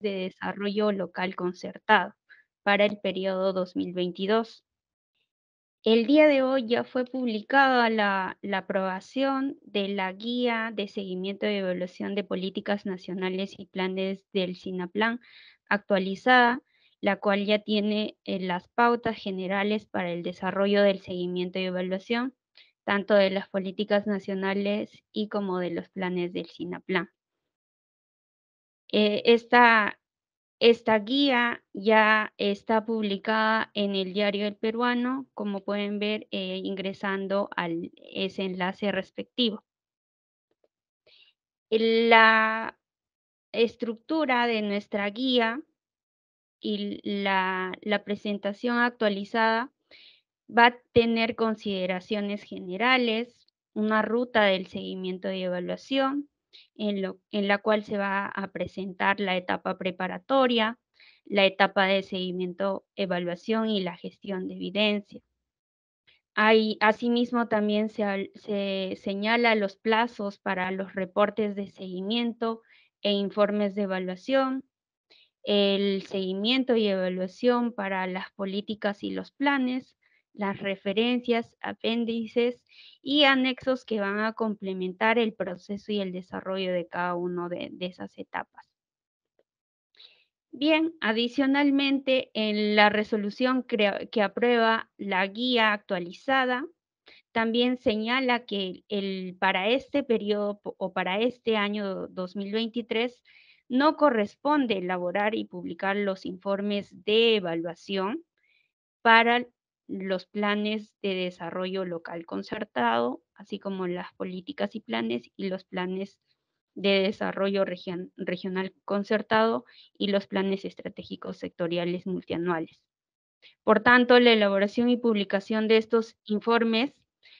de Desarrollo Local Concertado para el periodo 2022. El día de hoy ya fue publicada la, aprobación de la Guía de Seguimiento y Evaluación de Políticas Nacionales y Planes del SINAPLAN actualizada, la cual ya tiene eh, las pautas generales para el desarrollo del seguimiento y evaluación, tanto de las políticas nacionales y como de los planes del SINAPLAN. Eh, esta, guía ya está publicada en el diario del Peruano, como pueden ver eh, ingresando al ese enlace respectivo. La estructura de nuestra guía y la, la presentación actualizada va a tener consideraciones generales, una ruta del seguimiento y evaluación, en, la cual se va a presentar la etapa preparatoria, la etapa de seguimiento, evaluación y la gestión de evidencia. asimismo, también se, señala los plazos para los reportes de seguimiento e informes de evaluación, el seguimiento y evaluación para las políticas y los planes, las referencias, apéndices y anexos que van a complementar el proceso y el desarrollo de cada una de, esas etapas. Bien, adicionalmente, en la resolución que aprueba la guía actualizada, también señala que el, para este periodo o para este año 2023 no corresponde elaborar y publicar los informes de evaluación para los planes de desarrollo local concertado, así como las políticas y planes y los planes de desarrollo regional concertado y los planes estratégicos sectoriales multianuales. Por tanto, la elaboración y publicación de estos informes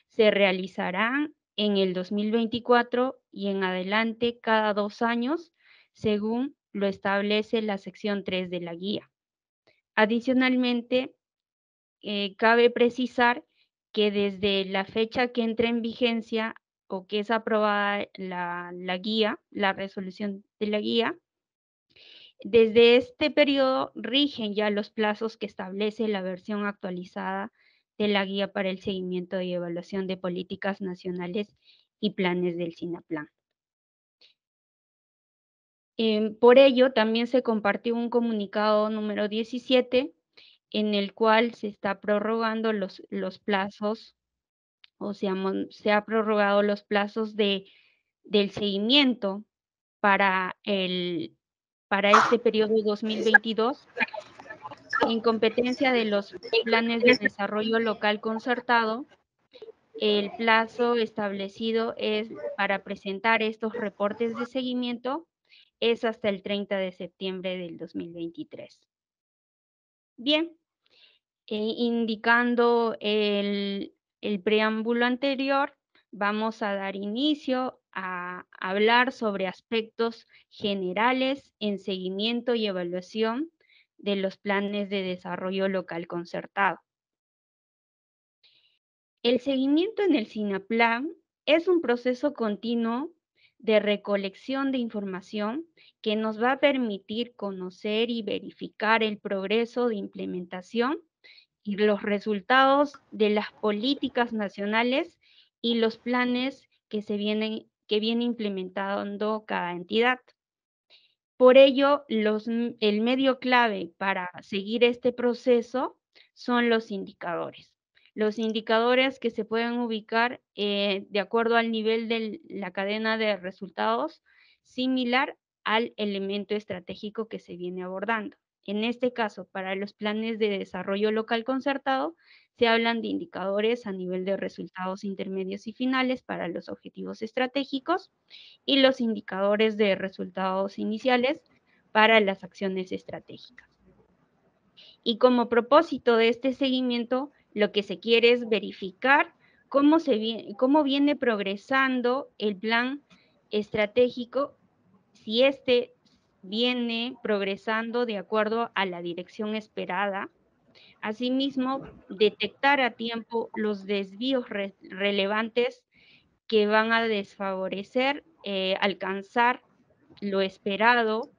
se realizarán en el 2024 y en adelante cada dos años, según lo establece la sección 3 de la guía. Adicionalmente, eh, cabe precisar que desde la fecha que entra en vigencia o que es aprobada la, guía, la resolución de la guía, desde este periodo rigen ya los plazos que establece la versión actualizada de la guía para el seguimiento y evaluación de políticas nacionales y planes del SINAPLAN. Em, por ello, también se compartió un comunicado número 17 en el cual se está prorrogando los, los plazos o sea, se ha prorrogado los plazos de, del seguimiento para, el, para este periodo 2022 en competencia de los planes de desarrollo local concertado. El plazo establecido es para presentar estos reportes de seguimiento es hasta el 30 de septiembre del 2023. Bien, eh, indicando el, preámbulo anterior, vamos a dar inicio a hablar sobre aspectos generales en seguimiento y evaluación de los planes de desarrollo local concertado. El seguimiento en el SINAPLAN es un proceso continuo de recolección de información que nos va a permitir conocer y verificar el progreso de implementación y los resultados de las políticas nacionales y los planes que se vienen que viene implementando cada entidad. Por ello, el medio clave para seguir este proceso son los indicadores los indicadores que se pueden ubicar eh, de acuerdo al nivel de la cadena de resultados similar al elemento estratégico que se viene abordando. En este caso, para los planes de desarrollo local concertado, se hablan de indicadores a nivel de resultados intermedios y finales para los objetivos estratégicos y los indicadores de resultados iniciales para las acciones estratégicas. Y como propósito de este seguimiento, lo que se quiere es verificar cómo, se viene, cómo viene progresando el plan estratégico, si este viene progresando de acuerdo a la dirección esperada. Asimismo, detectar a tiempo los desvíos relevantes que van a desfavorecer eh, alcanzar lo esperado.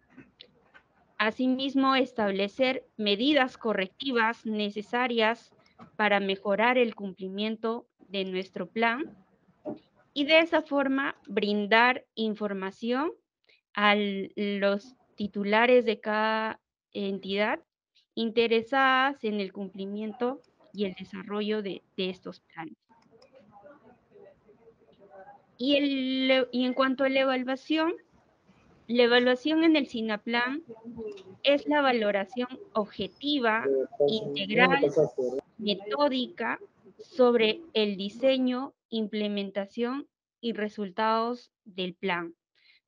Asimismo, establecer medidas correctivas necesarias para mejorar el cumplimiento de nuestro plan y de esa forma brindar información a los titulares de cada entidad interesadas en el cumplimiento y el desarrollo de, estos planes. y en cuanto a la evaluación, la evaluación en el SINAPLAN es la valoración objetiva, integral, metódica sobre el diseño, implementación y resultados del plan,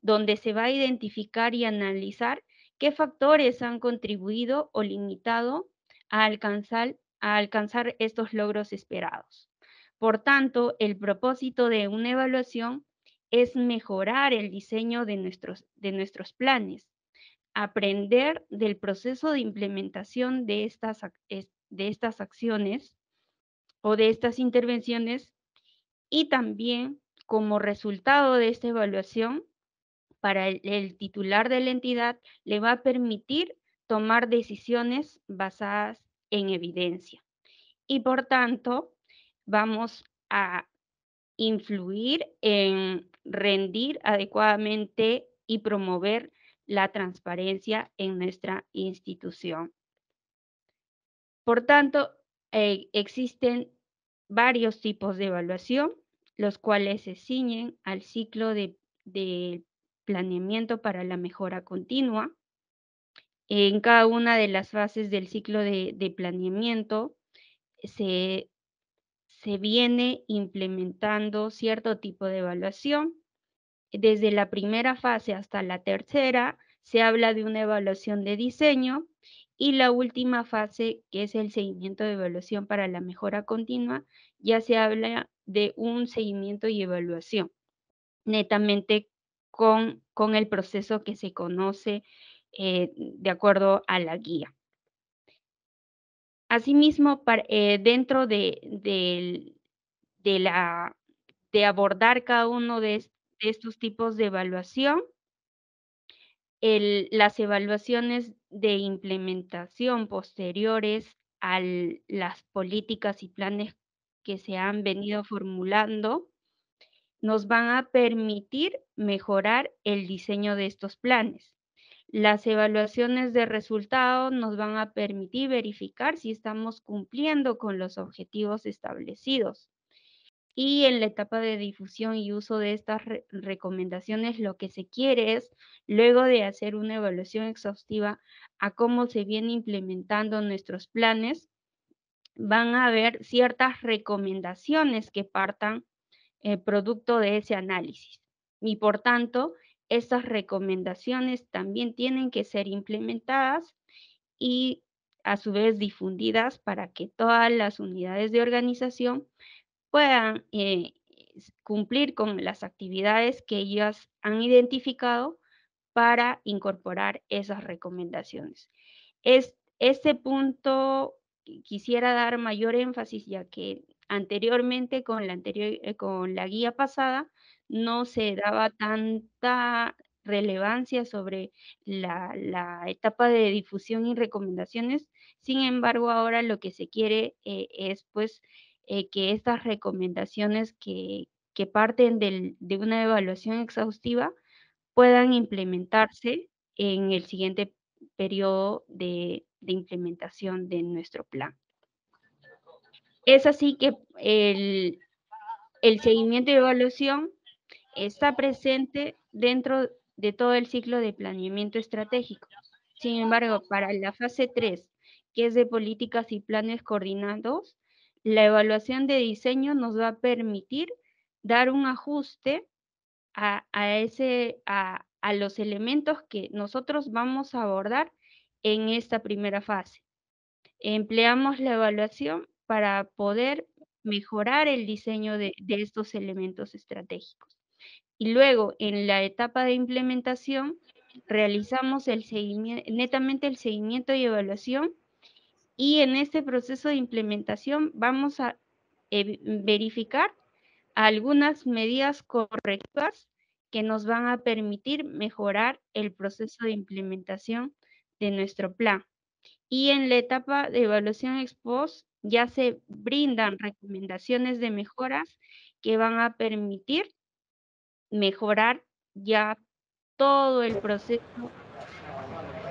donde se va a identificar y analizar qué factores han contribuido o limitado a alcanzar, a alcanzar estos logros esperados. Por tanto, el propósito de una evaluación es mejorar el diseño de nuestros, de nuestros planes, aprender del proceso de implementación de estas, de estas acciones o de estas intervenciones y también como resultado de esta evaluación, para el, titular de la entidad le va a permitir tomar decisiones basadas en evidencia. Y por tanto, vamos a influir en rendir adecuadamente y promover la transparencia en nuestra institución. Por tanto, eh, existen varios tipos de evaluación, los cuales se ciñen al ciclo de, planeamiento para la mejora continua. En cada una de las fases del ciclo de, de planeamiento se se viene implementando cierto tipo de evaluación. Desde la primera fase hasta la tercera se habla de una evaluación de diseño y la última fase, que es el seguimiento de evaluación para la mejora continua, ya se habla de un seguimiento y evaluación, netamente con, con el proceso que se conoce eh, de acuerdo a la guía. Asimismo, eh, dentro de, la, de abordar cada uno de, estos tipos de evaluación, las evaluaciones de implementación posteriores a las políticas y planes que se han venido formulando nos van a permitir mejorar el diseño de estos planes. Las evaluaciones de resultados nos van a permitir verificar si estamos cumpliendo con los objetivos establecidos. Y en la etapa de difusión y uso de estas recomendaciones, lo que se quiere es, luego de hacer una evaluación exhaustiva a cómo se vienen implementando nuestros planes, van a haber ciertas recomendaciones que partan eh, producto de ese análisis. Y por tanto, estas recomendaciones también tienen que ser implementadas y a su vez difundidas para que todas las unidades de organización puedan eh, cumplir con las actividades que ellas han identificado para incorporar esas recomendaciones. Es, este punto quisiera dar mayor énfasis ya que anteriormente con la, anterior, eh, con la guía pasada no se daba tanta relevancia sobre la, etapa de difusión y recomendaciones. Sin embargo, ahora lo que se quiere eh, es pues eh, que estas recomendaciones que, parten de una evaluación exhaustiva puedan implementarse en el siguiente periodo de, implementación de nuestro plan. Es así que el, el seguimiento y evaluación está presente dentro de todo el ciclo de planeamiento estratégico. Sin embargo, para la fase 3, que es de políticas y planes coordinados, la evaluación de diseño nos va a permitir dar un ajuste a, ese, a, los elementos que nosotros vamos a abordar en esta primera fase. Empleamos la evaluación para poder mejorar el diseño de, de estos elementos estratégicos y luego en la etapa de implementación realizamos netamente el seguimiento y evaluación y en este proceso de implementación vamos a verificar algunas medidas correctivas que nos van a permitir mejorar el proceso de implementación de nuestro plan. Y en la etapa de evaluación ex ya se brindan recomendaciones de mejoras que van a permitir mejorar ya todo el proceso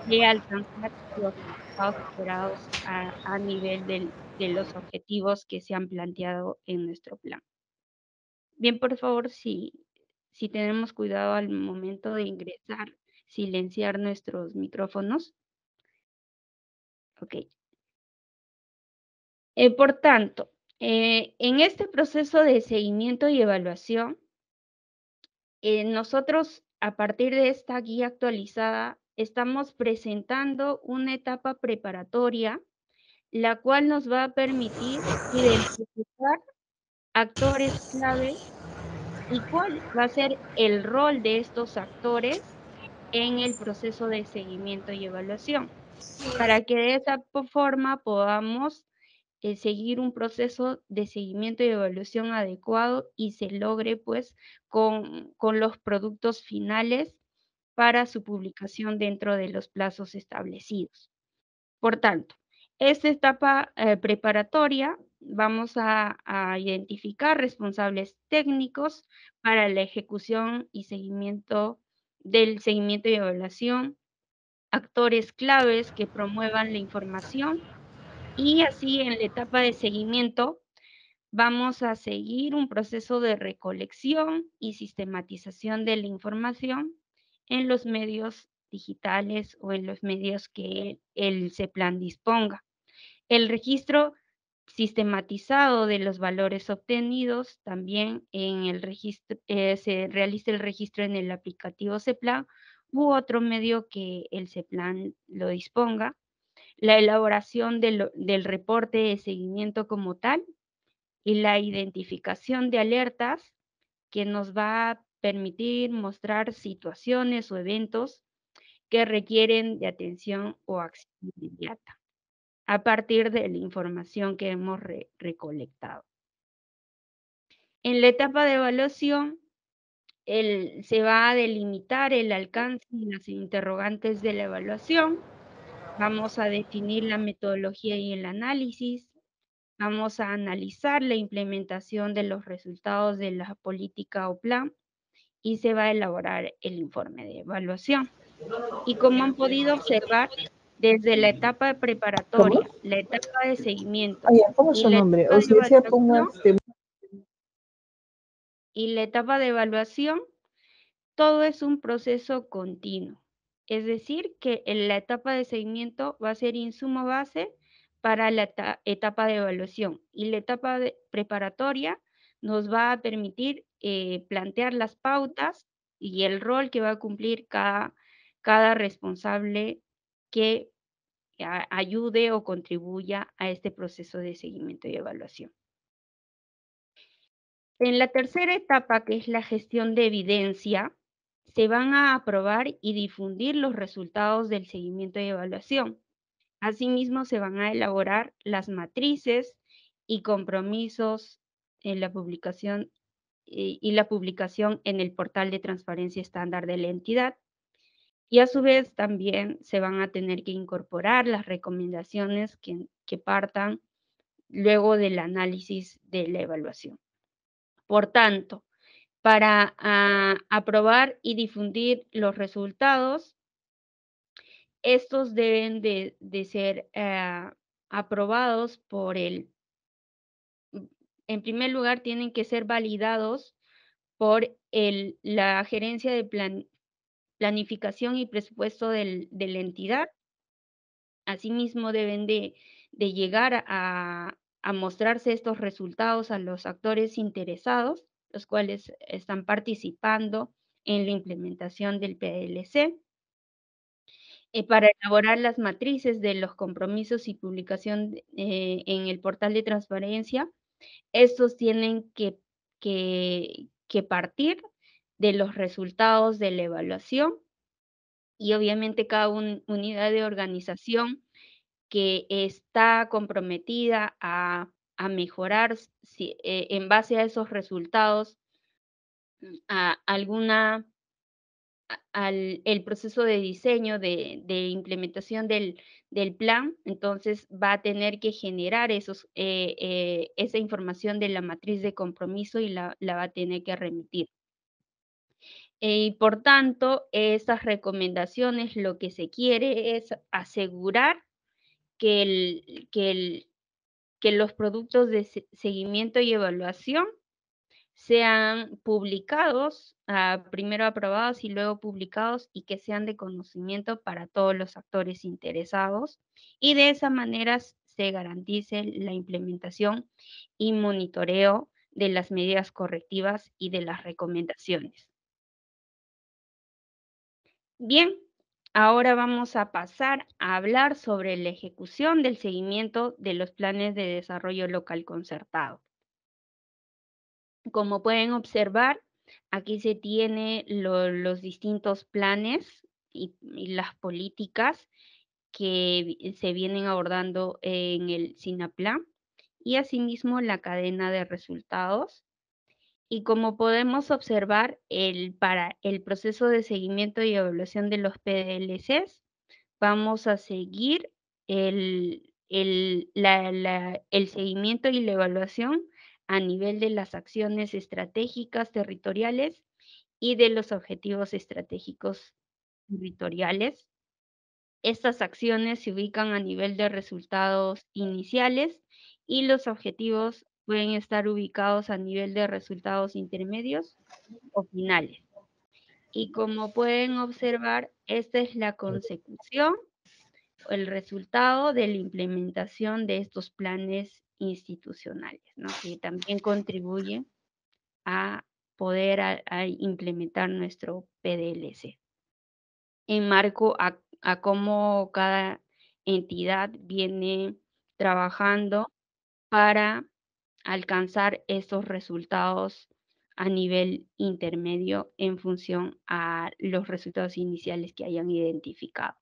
de alcanzar los resultados esperados a, nivel del, de los objetivos que se han planteado en nuestro plan. Bien, por favor, si, si tenemos cuidado al momento de ingresar, silenciar nuestros micrófonos. Ok. Eh, por tanto, eh, en este proceso de seguimiento y evaluación, eh, nosotros, a partir de esta guía actualizada, estamos presentando una etapa preparatoria, la cual nos va a permitir identificar actores clave y cuál va a ser el rol de estos actores en el proceso de seguimiento y evaluación, para que de esa forma podamos eh, seguir un proceso de seguimiento y evaluación adecuado y se logre pues con, los productos finales para su publicación dentro de los plazos establecidos. Por tanto, esta etapa eh, preparatoria vamos a, identificar responsables técnicos para la ejecución y seguimiento del seguimiento y evaluación, actores claves que promuevan la información y así en la etapa de seguimiento vamos a seguir un proceso de recolección y sistematización de la información en los medios digitales o en los medios que el CEPLAN disponga. El registro sistematizado de los valores obtenidos también en el registro, eh, se realiza el registro en el aplicativo CEPLAN u otro medio que el CEPLAN lo disponga la elaboración del, reporte de seguimiento como tal y la identificación de alertas que nos va a permitir mostrar situaciones o eventos que requieren de atención o acción inmediata a partir de la información que hemos recolectado. En la etapa de evaluación, se va a delimitar el alcance y las interrogantes de la evaluación, Vamos a definir la metodología y el análisis. Vamos a analizar la implementación de los resultados de la política o plan y se va a elaborar el informe de evaluación. Y como han podido observar, desde la etapa de preparatoria, la etapa de seguimiento. es su nombre? Este y la etapa de evaluación, todo es un proceso continuo. Es decir, que en la etapa de seguimiento va a ser insumo base para la etapa de evaluación y la etapa preparatoria nos va a permitir eh, plantear las pautas y el rol que va a cumplir cada, responsable que ayude o contribuya a este proceso de seguimiento y evaluación. En la tercera etapa, que es la gestión de evidencia, se van a aprobar y difundir los resultados del seguimiento y evaluación. Asimismo, se van a elaborar las matrices y compromisos en la publicación eh, y, la publicación en el portal de transparencia estándar de la entidad. Y a su vez también se van a tener que incorporar las recomendaciones que partan luego del análisis de la evaluación. Por tanto, para ah, aprobar y difundir los resultados. Estos deben de, ser eh, aprobados por el, mm, en primer lugar, tienen que ser validados por la gerencia de planificación y presupuesto de la entidad. Asimismo, deben de, llegar a mostrarse estos resultados a los actores interesados los cuales están participando en la implementación del PLC. Eh, para elaborar las matrices de los compromisos y publicación eh, en el portal de transparencia, estos tienen que, que, partir de los resultados de la evaluación y obviamente cada unidad de organización que está comprometida a a mejorar si, eh, en base a esos resultados mm, a alguna al el proceso de diseño de, implementación del, plan entonces va a tener que generar esos, eh, eh, esa información de la matriz de compromiso y la, la va a tener que remitir y por tanto esas recomendaciones lo que se quiere es asegurar que el, que el, que los productos de seguimiento y evaluación sean publicados, ah, primero aprobados y luego publicados y que sean de conocimiento para todos los actores interesados y de esa manera se garantice la implementación y monitoreo de las medidas correctivas y de las recomendaciones. Bien, Ahora vamos a pasar a hablar sobre la ejecución del seguimiento de los planes de desarrollo local concertado. Como pueden observar, aquí se tienen los distintos planes y, las políticas que se vienen abordando en el SINAPLA y asimismo la cadena de resultados y como podemos observar, el, para el proceso de seguimiento y evaluación de los PDLCs, vamos a seguir el, el, el seguimiento y la evaluación a nivel de las acciones estratégicas territoriales y de los objetivos estratégicos territoriales. Estas acciones se ubican a nivel de resultados iniciales y los objetivos pueden estar ubicados a nivel de resultados intermedios o finales. Y como pueden observar, esta es la consecución o el resultado de la implementación de estos planes institucionales, que también contribuyen a poder implementar nuestro PDLC en marco a cómo cada entidad viene trabajando para alcanzar esos resultados a nivel intermedio en función a los resultados iniciales que hayan identificado.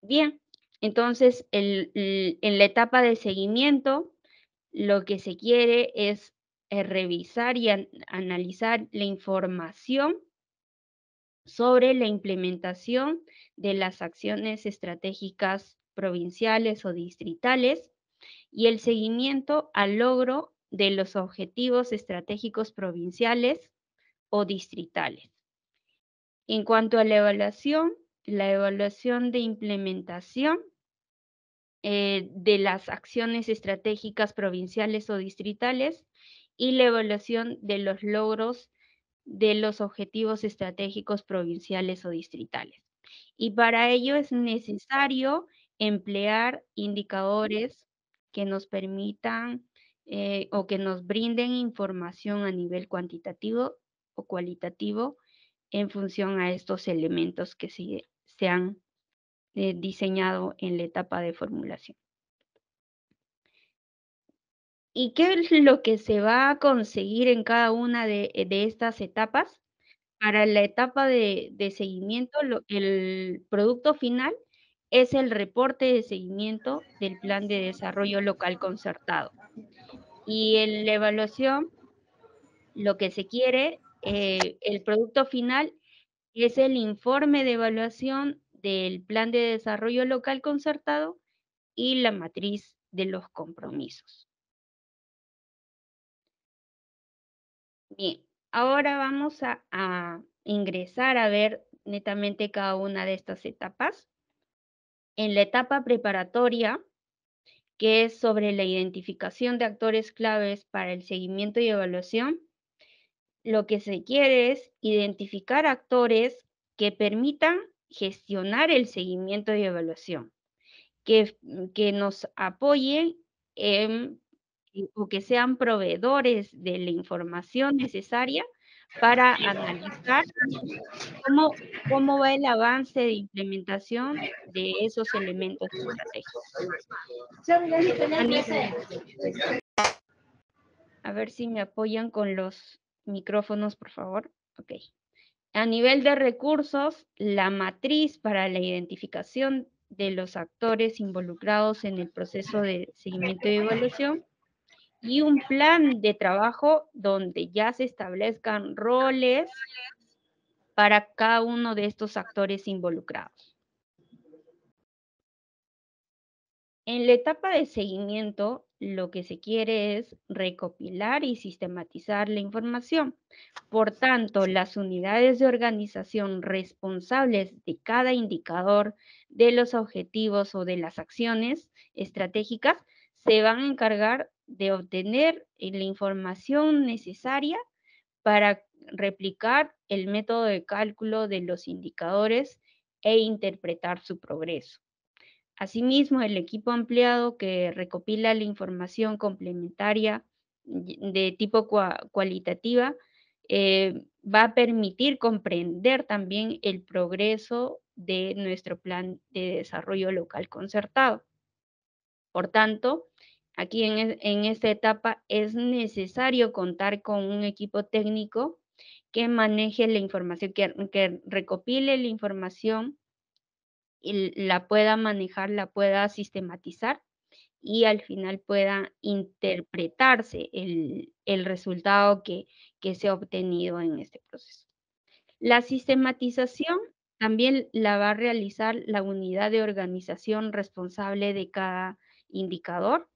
Bien, entonces en la etapa de seguimiento lo que se quiere es, eh, revisar y analizar la información sobre la implementación de las acciones estratégicas provinciales o distritales y el seguimiento al logro de los objetivos estratégicos provinciales o distritales. En cuanto a la evaluación, la evaluación de implementación eh, de las acciones estratégicas provinciales o distritales y la evaluación de los logros de los objetivos estratégicos provinciales o distritales. Y para ello es necesario emplear indicadores que nos permitan eh, o que nos brinden información a nivel cuantitativo o cualitativo en función a estos elementos que se, han eh, diseñado en la etapa de formulación. ¿Y qué es lo que se va a conseguir en cada una de, estas etapas? Para la etapa de, seguimiento, el producto final es el reporte de seguimiento del plan de desarrollo local concertado. Y en la evaluación, lo que se quiere, eh, el producto final es el informe de evaluación del plan de desarrollo local concertado y la matriz de los compromisos. Bien, ahora vamos a ingresar a ver netamente cada una de estas etapas en la etapa preparatoria, que es sobre la identificación de actores claves para el seguimiento y evaluación, lo que se quiere es identificar actores que permitan gestionar el seguimiento y evaluación, que, que nos apoyen o que sean proveedores de la información necesaria para analizar cómo, cómo va el avance de implementación de esos elementos estratégicos. A ver si me apoyan con los micrófonos, por favor. Ok. A nivel de recursos, la matriz para la identificación de los actores involucrados en el proceso de seguimiento y evaluación y un plan de trabajo donde ya se establezcan roles para cada uno de estos actores involucrados. En la etapa de seguimiento, lo que se quiere es recopilar y sistematizar la información. Por tanto, las unidades de organización responsables de cada indicador, de los objetivos o de las acciones estratégicas se van a encargar de obtener la información necesaria para replicar el método de cálculo de los indicadores e interpretar su progreso. Asimismo, el equipo ampliado que recopila la información complementaria de tipo cualitativa eh, va a permitir comprender también el progreso de nuestro plan de desarrollo local concertado. Por tanto, aquí en, esta etapa es necesario contar con un equipo técnico que maneje la información, que, recopile la información y la pueda manejar, la pueda sistematizar y al final pueda interpretarse el, resultado que, que, se ha obtenido en este proceso. La sistematización también la va a realizar la unidad de organización responsable de cada indicador,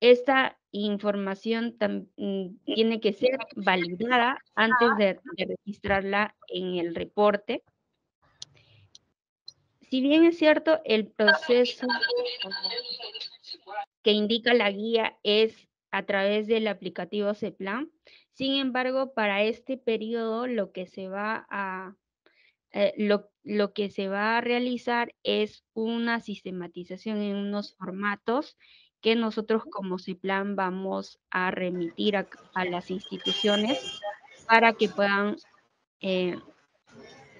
esta información mm, tiene que ser validada antes de, registrarla en el reporte. Si bien es cierto, el proceso que indica la guía es a través del aplicativo CEPLAN, sin embargo, para este periodo lo que se va a, eh, lo, lo que se va a realizar es una sistematización en unos formatos que nosotros como CEPLAN vamos a remitir a, las instituciones para que puedan eh,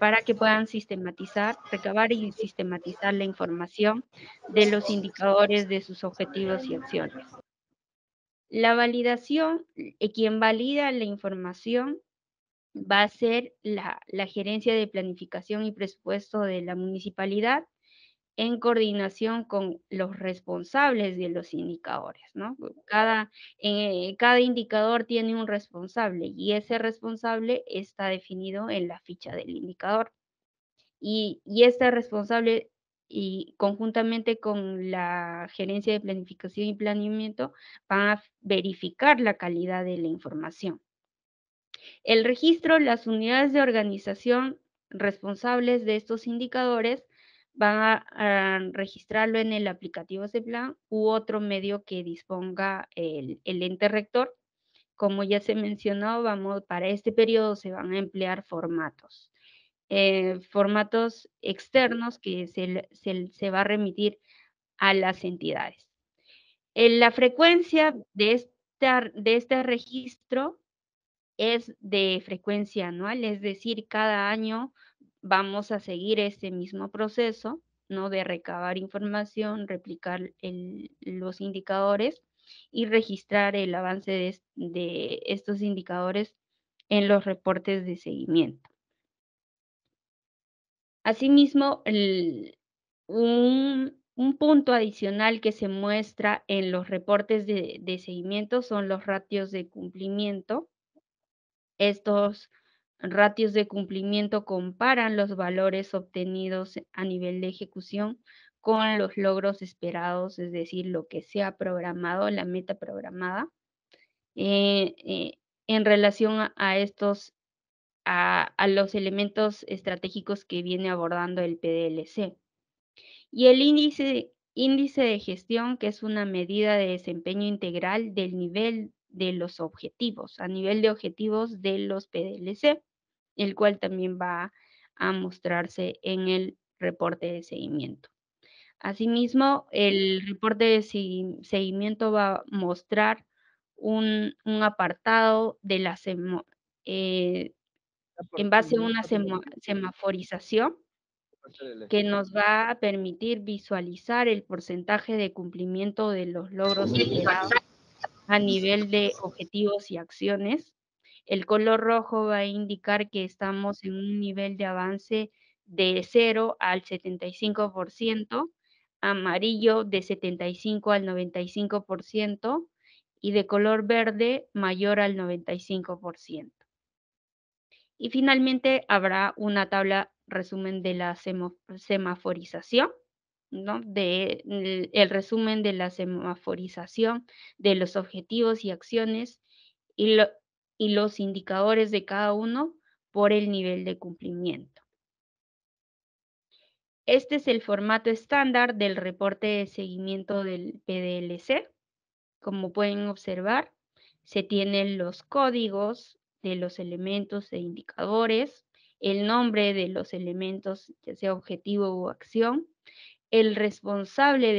para que puedan sistematizar, recabar y sistematizar la información de los indicadores de sus objetivos y acciones. La validación, eh, quien valida la información va a ser la, gerencia de planificación y presupuesto de la municipalidad en coordinación con los responsables de los indicadores, eh, Cada, indicador tiene un responsable y ese responsable está definido en la ficha del indicador. Y, y este responsable, y conjuntamente con la gerencia de planificación y planeamiento, van a verificar la calidad de la información. El registro, las unidades de organización responsables de estos indicadores van a, registrarlo en el aplicativo plan u otro medio que disponga el, ente rector. Como ya se mencionó, para este periodo se van a emplear formatos. Eh, formatos externos que se, va a remitir a las entidades. En eh, la frecuencia de este registro es de frecuencia anual, es decir, cada año vamos a seguir este mismo proceso, ¿no? De recabar información, replicar los indicadores y registrar el avance de, estos indicadores en los reportes de seguimiento. Asimismo, un, punto adicional que se muestra en los reportes de seguimiento son los ratios de cumplimiento estos ratios de cumplimiento comparan los valores obtenidos a nivel de ejecución con los logros esperados, es decir, lo que se ha programado, la meta programada, eh, eh, en relación a, estos, a, los elementos estratégicos que viene abordando el PDLC. Y el índice, índice de gestión, que es una medida de desempeño integral del nivel de los objetivos, a nivel de objetivos de los PDLC, el cual también va a mostrarse en el reporte de seguimiento. Asimismo, el reporte de seguimiento va a mostrar un, apartado de eh, la en base a una semaforización que nos va a permitir visualizar el porcentaje de cumplimiento de los logros a nivel de objetivos y acciones. El color rojo va a indicar que estamos en un nivel de avance de 0 al 75%, amarillo de 75 al 95% y de color verde mayor al 95%. Y finalmente habrá una tabla resumen de la semaforización de el, resumen de la semaforización de los objetivos y acciones y, y los indicadores de cada uno por el nivel de cumplimiento. Este es el formato estándar del reporte de seguimiento del PDLC. Como pueden observar, se tienen los códigos de los elementos e indicadores, el nombre de los elementos, ya sea objetivo o acción, el responsable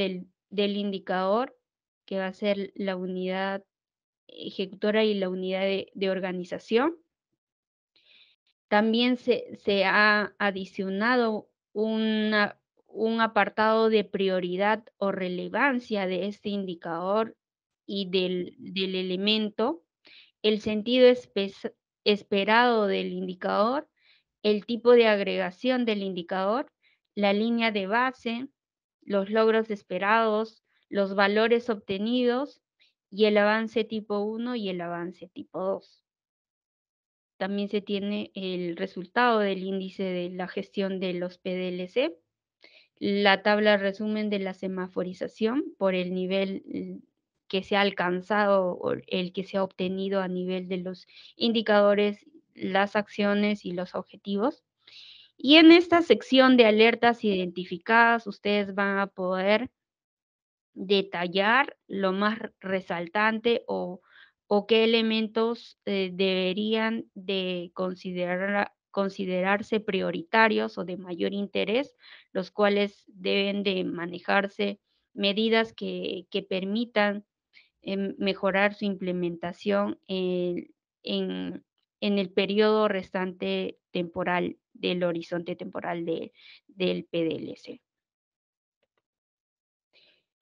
del, indicador, que va a ser la unidad ejecutora y la unidad de, organización. También se, ha adicionado un apartado de prioridad o relevancia de este indicador y del, elemento, el sentido esperado del indicador, el tipo de agregación del indicador, la línea de base, los logros esperados, los valores obtenidos y el avance tipo 1 y el avance tipo 2. También se tiene el resultado del índice de la gestión de los PDLC, la tabla resumen de la semaforización por el nivel mm, que se ha alcanzado o el que se ha obtenido a nivel de los indicadores, las acciones y los objetivos. Y en esta sección de alertas identificadas, ustedes van a poder detallar lo más resaltante o, o qué elementos eh, deberían de considerar, considerarse prioritarios o de mayor interés, los cuales deben de manejarse medidas que, permitan em, mejorar su implementación en, en, el periodo restante temporal, del horizonte temporal del PDLC.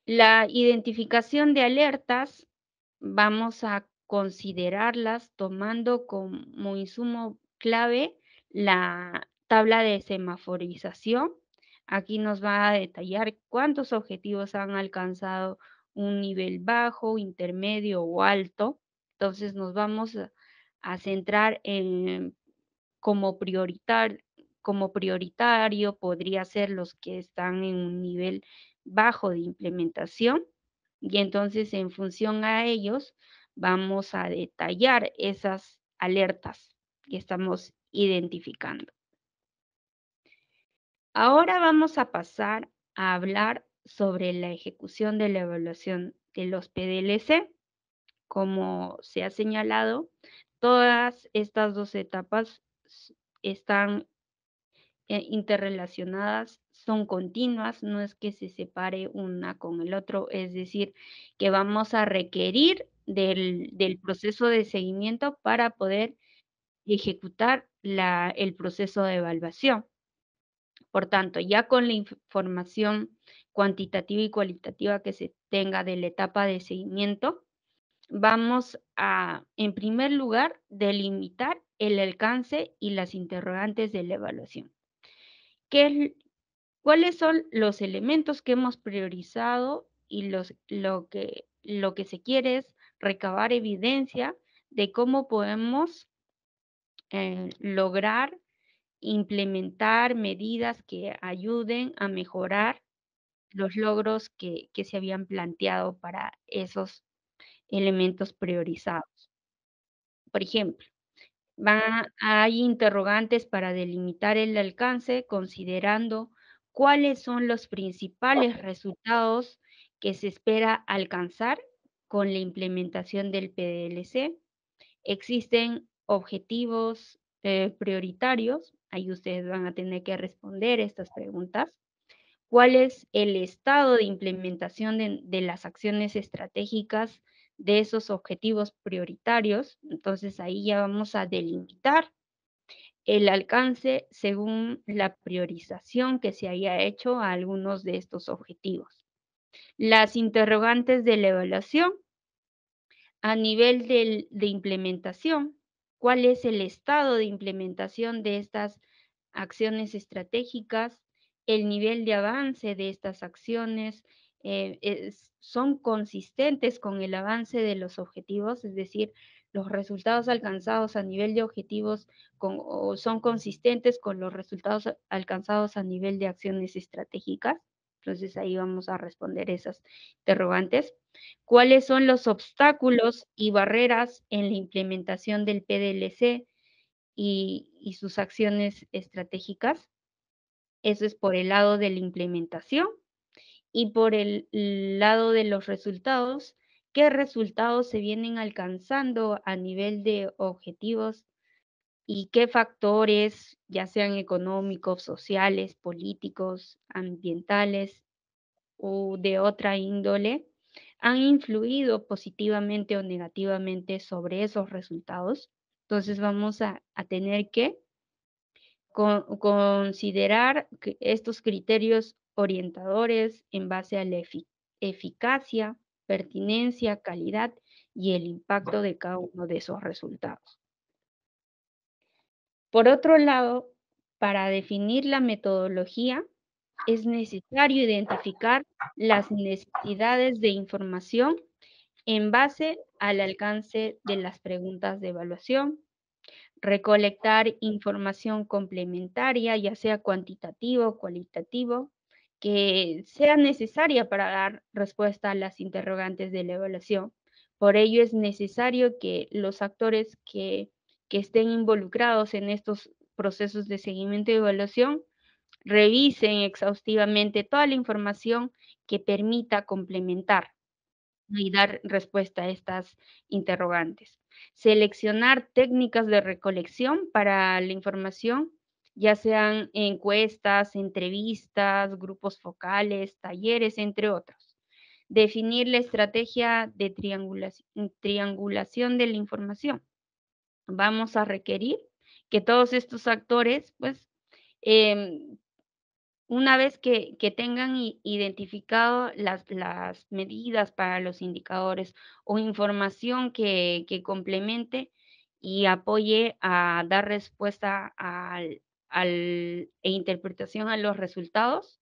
La identificación de alertas vamos a considerarlas tomando como insumo clave la tabla de semaforización. Aquí nos va a detallar cuántos objetivos han alcanzado un nivel bajo, intermedio o alto. Entonces nos vamos a centrar en como, prioritario podría ser los que están en un nivel bajo de implementación y entonces en función a ellos vamos a detallar esas alertas que estamos identificando. Ahora vamos a pasar a hablar sobre la ejecución de la evaluación de los PDLC. Como se ha señalado, todas estas dos etapas están eh, interrelacionadas, son continuas, no es que se separe una con el otro, es decir, que vamos a requerir del, proceso de seguimiento para poder ejecutar el proceso de evaluación. Por tanto, ya con la información cuantitativa y cualitativa que se tenga de la etapa de seguimiento, vamos a, en primer lugar, delimitar el alcance y las interrogantes de la evaluación. ¿Qué ¿Cuáles son los elementos que hemos priorizado y los, lo, que, lo que se quiere es recabar evidencia de cómo podemos eh, lograr implementar medidas que ayuden a mejorar los logros que, que se habían planteado para esos elementos priorizados. Por ejemplo, hay interrogantes para delimitar el alcance considerando cuáles son los principales resultados que se espera alcanzar con la implementación del PDLC. Existen objetivos eh, prioritarios, ahí ustedes van a tener que responder estas preguntas. ¿Cuál es el estado de implementación de las acciones estratégicas de esos objetivos prioritarios. Entonces ahí ya vamos a delimitar el alcance según la priorización que se haya hecho a algunos de estos objetivos. Las interrogantes de la evaluación a nivel de, implementación, cuál es el estado de implementación de estas acciones estratégicas, el nivel de avance de estas acciones, eh, son consistentes con el avance de los objetivos, es decir, los resultados alcanzados a nivel de objetivos son consistentes con los resultados alcanzados a nivel de acciones estratégicas. Entonces ahí vamos a responder esas interrogantes. ¿Cuáles son los obstáculos y barreras en la implementación del PDLC y sus acciones estratégicas? Eso es por el lado de la implementación y por el lado de los resultados, qué resultados se vienen alcanzando a nivel de objetivos y qué factores, ya sean económicos, sociales, políticos, ambientales o de otra índole, han influido positivamente o negativamente sobre esos resultados. Entonces vamos a, tener que considerar estos criterios orientadores en base a la eficacia, pertinencia, calidad y el impacto de cada uno de esos resultados. Por otro lado, para definir la metodología, es necesario identificar las necesidades de información en base al alcance de las preguntas de evaluación, recolectar información complementaria, ya sea cuantitativa o cualitativa, que sea necesaria para dar respuesta a las interrogantes de la evaluación. Por ello es necesario que los actores que, estén involucrados en estos procesos de seguimiento y evaluación revisen exhaustivamente toda la información que permita complementar y dar respuesta a estas interrogantes. Seleccionar técnicas de recolección para la información ya sean encuestas, entrevistas, grupos focales, talleres, entre otros. Definir la estrategia de triangulación, de la información. Vamos a requerir que todos estos actores, pues, em, una vez que, tengan identificado las, medidas para los indicadores o información que complemente y apoye a dar respuesta al, e interpretación a los resultados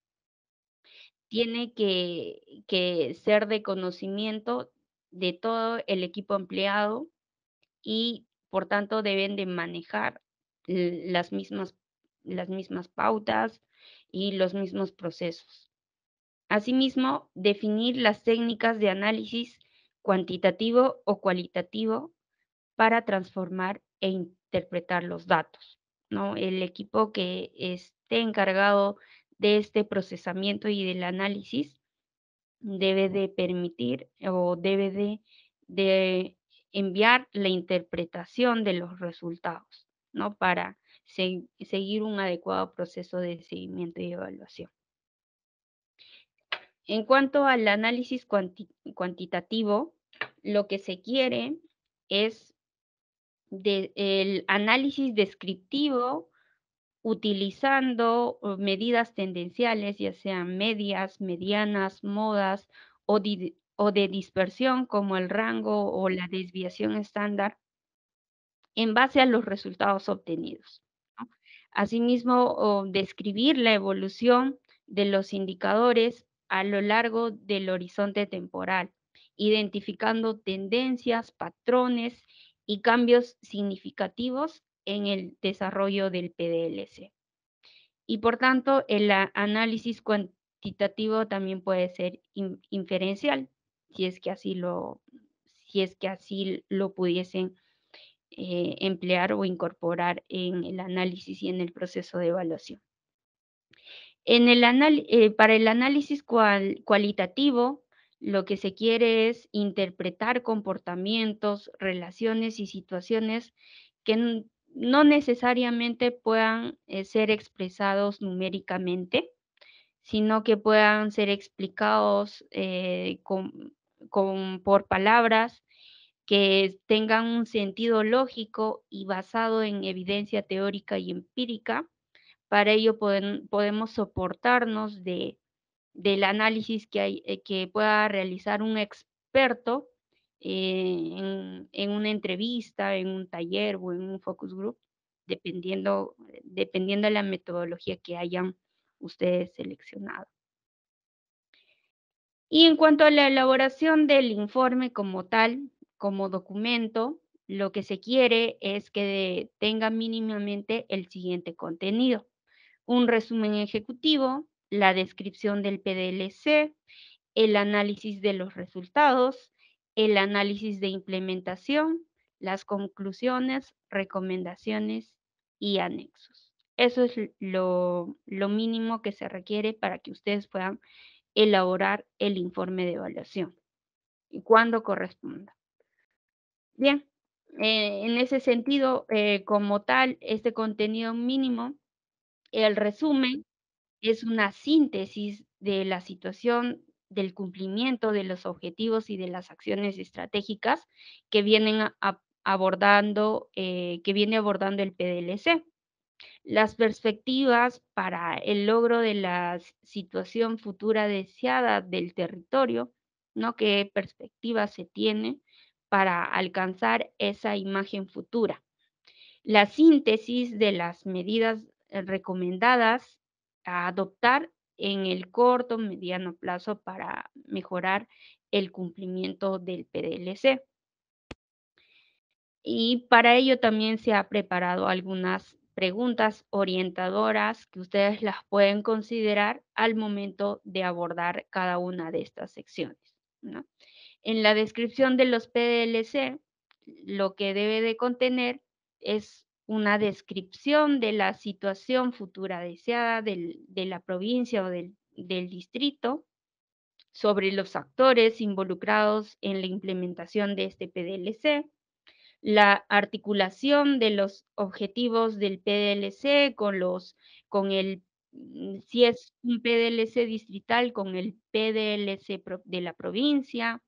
tiene que, que, ser de conocimiento de todo el equipo empleado y por tanto deben de manejar las mismas, las mismas pautas y los mismos procesos. Asimismo, definir las técnicas de análisis cuantitativo o cualitativo para transformar e interpretar los datos. El equipo que esté encargado de este procesamiento y del análisis debe de permitir o debe de, enviar la interpretación de los resultados, ¿no? Para seguir un adecuado proceso de seguimiento y evaluación. En cuanto al análisis cuantitativo, lo que se quiere es el análisis descriptivo utilizando medidas tendenciales, ya sean medias, medianas, modas o, de dispersión como el rango o la desviación estándar, en base a los resultados obtenidos. Asimismo, describir la evolución de los indicadores a lo largo del horizonte temporal, identificando tendencias, patrones y cambios significativos en el desarrollo del PDLC. Y por tanto, el análisis cuantitativo también puede ser inferencial, si es que así lo, si es que así lo pudiesen eh, emplear o incorporar en el análisis y en el proceso de evaluación. En el eh, para el análisis cualitativo, lo que se quiere es interpretar comportamientos, relaciones y situaciones que no necesariamente puedan eh, ser expresados numéricamente, sino que puedan ser explicados eh, con, por palabras que tengan un sentido lógico y basado en evidencia teórica y empírica. Para ello podemos soportarnos de del análisis eh, que, pueda realizar un experto eh, en, en, una entrevista, en un taller o en un focus group, dependiendo, eh, dependiendo de la metodología que hayan ustedes seleccionado. Y en cuanto a la elaboración del informe como tal, como documento, lo que se quiere es que tenga mínimamente el siguiente contenido. Un resumen ejecutivo, la descripción del PDLC, el análisis de los resultados, el análisis de implementación, las conclusiones, recomendaciones y anexos. Eso es lo, mínimo que se requiere para que ustedes puedan elaborar el informe de evaluación y cuando corresponda. Bien, eh, en ese sentido, eh, como tal, este contenido mínimo, el resumen es una síntesis de la situación del cumplimiento de los objetivos y de las acciones estratégicas que vienen abordando, eh, que viene abordando el PDLC. Las perspectivas para el logro de la situación futura deseada del territorio, ¿no? ¿Qué perspectivas se tiene para alcanzar esa imagen futura? La síntesis de las medidas eh, recomendadas adoptar en el corto, mediano plazo para mejorar el cumplimiento del PDLC. Y para ello también se ha preparado algunas preguntas orientadoras que ustedes las pueden considerar al momento de abordar cada una de estas secciones. En la descripción de los PDLC, lo que debe de contener es una descripción de la situación futura deseada de la provincia o del, del, distrito, sobre los actores involucrados en la implementación de este PDLC, la articulación de los objetivos del PDLC con, los, con el, mm, si es un PDLC distrital, con el PDLC de la provincia,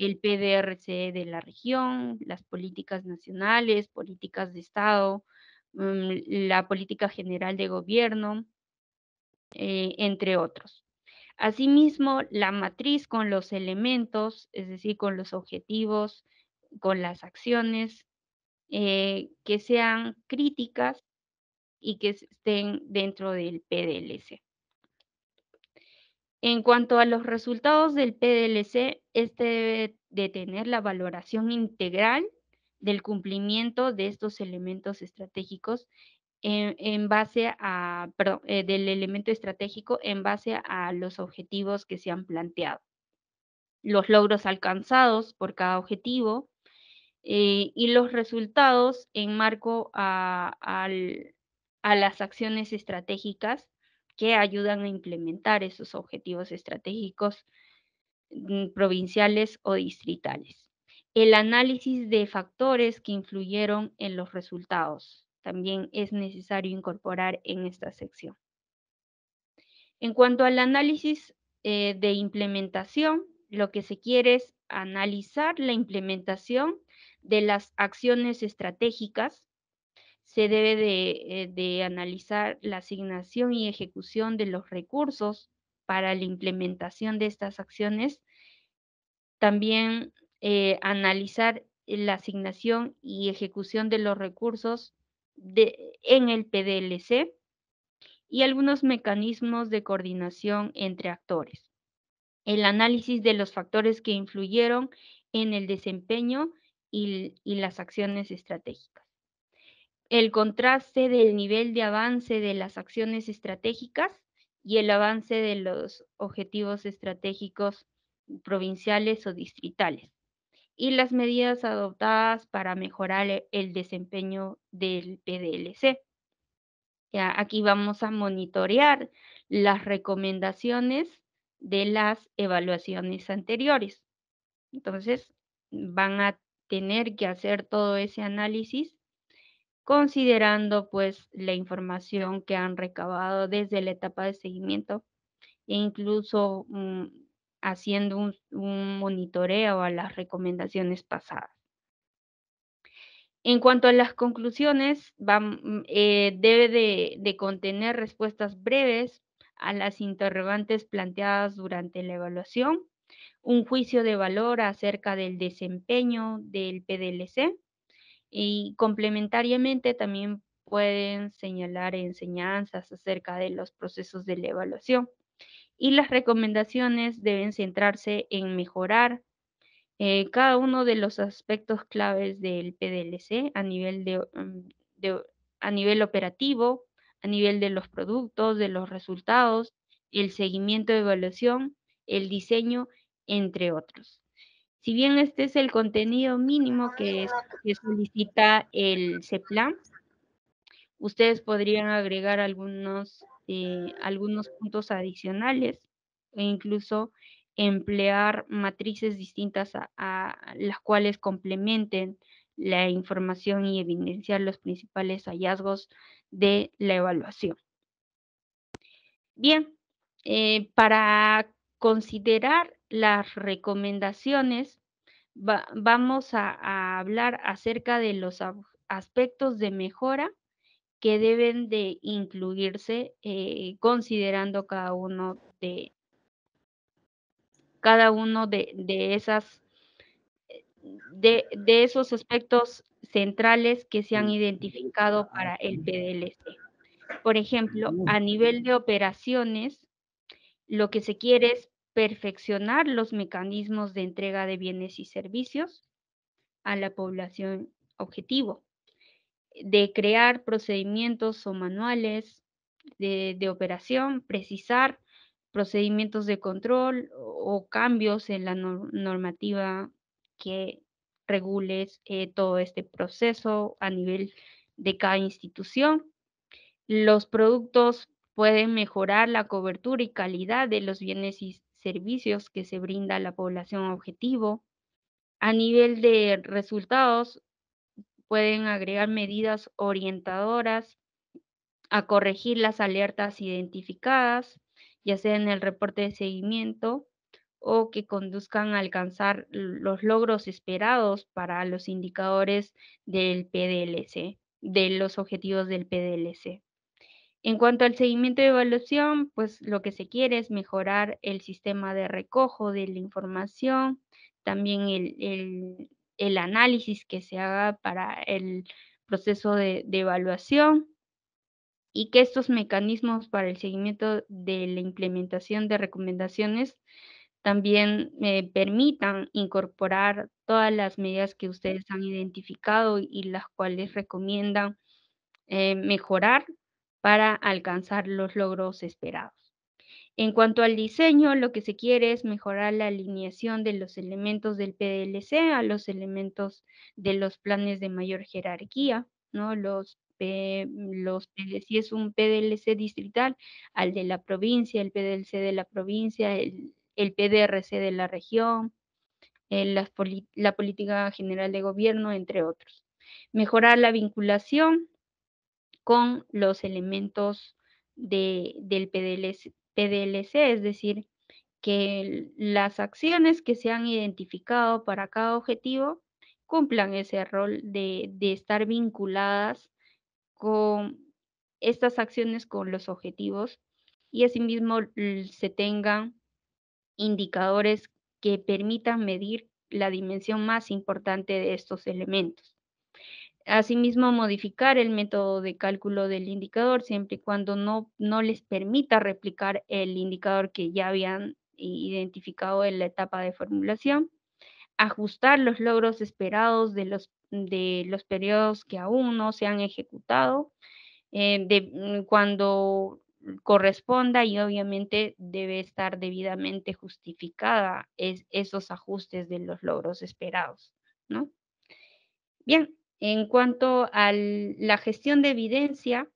el PDRC de la región, las políticas nacionales, políticas de Estado, mm, la política general de gobierno, eh, entre otros. Asimismo, la matriz con los elementos, es decir, con los objetivos, con las acciones, eh, que sean críticas y que estén dentro del PDLC. En cuanto a los resultados del PDLC, este debe de tener la valoración integral del cumplimiento de estos elementos estratégicos en, base a, eh, del elemento estratégico en base a los objetivos que se han planteado, los logros alcanzados por cada objetivo eh, y los resultados en marco a las acciones estratégicas que ayudan a implementar esos objetivos estratégicos mm, provinciales o distritales. El análisis de factores que influyeron en los resultados también es necesario incorporar en esta sección. En cuanto al análisis eh, de implementación, lo que se quiere es analizar la implementación de las acciones estratégicas se debe eh, de, analizar la asignación y ejecución de los recursos para la implementación de estas acciones, también eh, analizar la asignación y ejecución de los recursos en el PDLC y algunos mecanismos de coordinación entre actores. El análisis de los factores que influyeron en el desempeño y las acciones estratégicas el contraste del nivel de avance de las acciones estratégicas y el avance de los objetivos estratégicos provinciales o distritales y las medidas adoptadas para mejorar e-, el desempeño del PDLC. Ya, aquí vamos a monitorear las recomendaciones de las evaluaciones anteriores. Entonces, van a tener que hacer todo ese análisis considerando pues la información que han recabado desde la etapa de seguimiento e incluso mm, haciendo un, monitoreo a las recomendaciones pasadas. En cuanto a las conclusiones, mm, eh, debe de, contener respuestas breves a las interrogantes planteadas durante la evaluación, un juicio de valor acerca del desempeño del PDLC, y complementariamente también pueden señalar enseñanzas acerca de los procesos de la evaluación. Y las recomendaciones deben centrarse en mejorar eh, cada uno de los aspectos claves del PDLC a nivel, mm, a nivel operativo, a nivel de los productos, de los resultados, el seguimiento de evaluación, el diseño, entre otros. Si bien este es el contenido mínimo que, solicita el Ceplam, ustedes podrían agregar algunos, eh, algunos puntos adicionales e incluso emplear matrices distintas a, las cuales complementen la información y evidenciar los principales hallazgos de la evaluación. Bien, eh, para considerar las recomendaciones, vamos a, hablar acerca de los aspectos de mejora que deben de incluirse eh, considerando cada uno de cada uno de, esas eh, de, de, esos aspectos centrales que se han identificado para el PDLC. Por ejemplo, a nivel de operaciones, lo que se quiere es perfeccionar los mecanismos de entrega de bienes y servicios a la población objetivo, de crear procedimientos o manuales de, operación, precisar procedimientos de control o, cambios en la normativa que regule eh, todo este proceso a nivel de cada institución. Los productos pueden mejorar la cobertura y calidad de los bienes y servicios que se brinda a la población objetivo. A nivel de resultados, pueden agregar medidas orientadoras a corregir las alertas identificadas, ya sea en el reporte de seguimiento o que conduzcan a alcanzar los logros esperados para los indicadores del PDLC, de los objetivos del PDLC. En cuanto al seguimiento de evaluación, pues lo que se quiere es mejorar el sistema de recojo de la información, también el, análisis que se haga para el proceso de, evaluación y que estos mecanismos para el seguimiento de la implementación de recomendaciones también eh, permitan incorporar todas las medidas que ustedes han identificado y las cuales recomiendan eh, mejorar para alcanzar los logros esperados. En cuanto al diseño, lo que se quiere es mejorar la alineación de los elementos del PDLC a los elementos de los planes de mayor jerarquía, ¿no? Los, si es un PDLC distrital, al de la provincia, el PDLC de la provincia, el, PDRC de la región, eh, la política general de gobierno, entre otros. Mejorar la vinculación con los elementos del PDLC, es decir, que las acciones que se han identificado para cada objetivo cumplan ese rol de estar vinculadas con estas acciones con los objetivos y asimismo se tengan indicadores que permitan medir la dimensión más importante de estos elementos. Asimismo, modificar el método de cálculo del indicador siempre y cuando no, no les permita replicar el indicador que ya habían identificado en la etapa de formulación. Ajustar los logros esperados de los, de los periodos que aún no se han ejecutado eh, mm, cuando corresponda y obviamente debe estar debidamente justificada esos ajustes de los logros esperados, ¿no? Bien, en cuanto a la gestión de evidencia,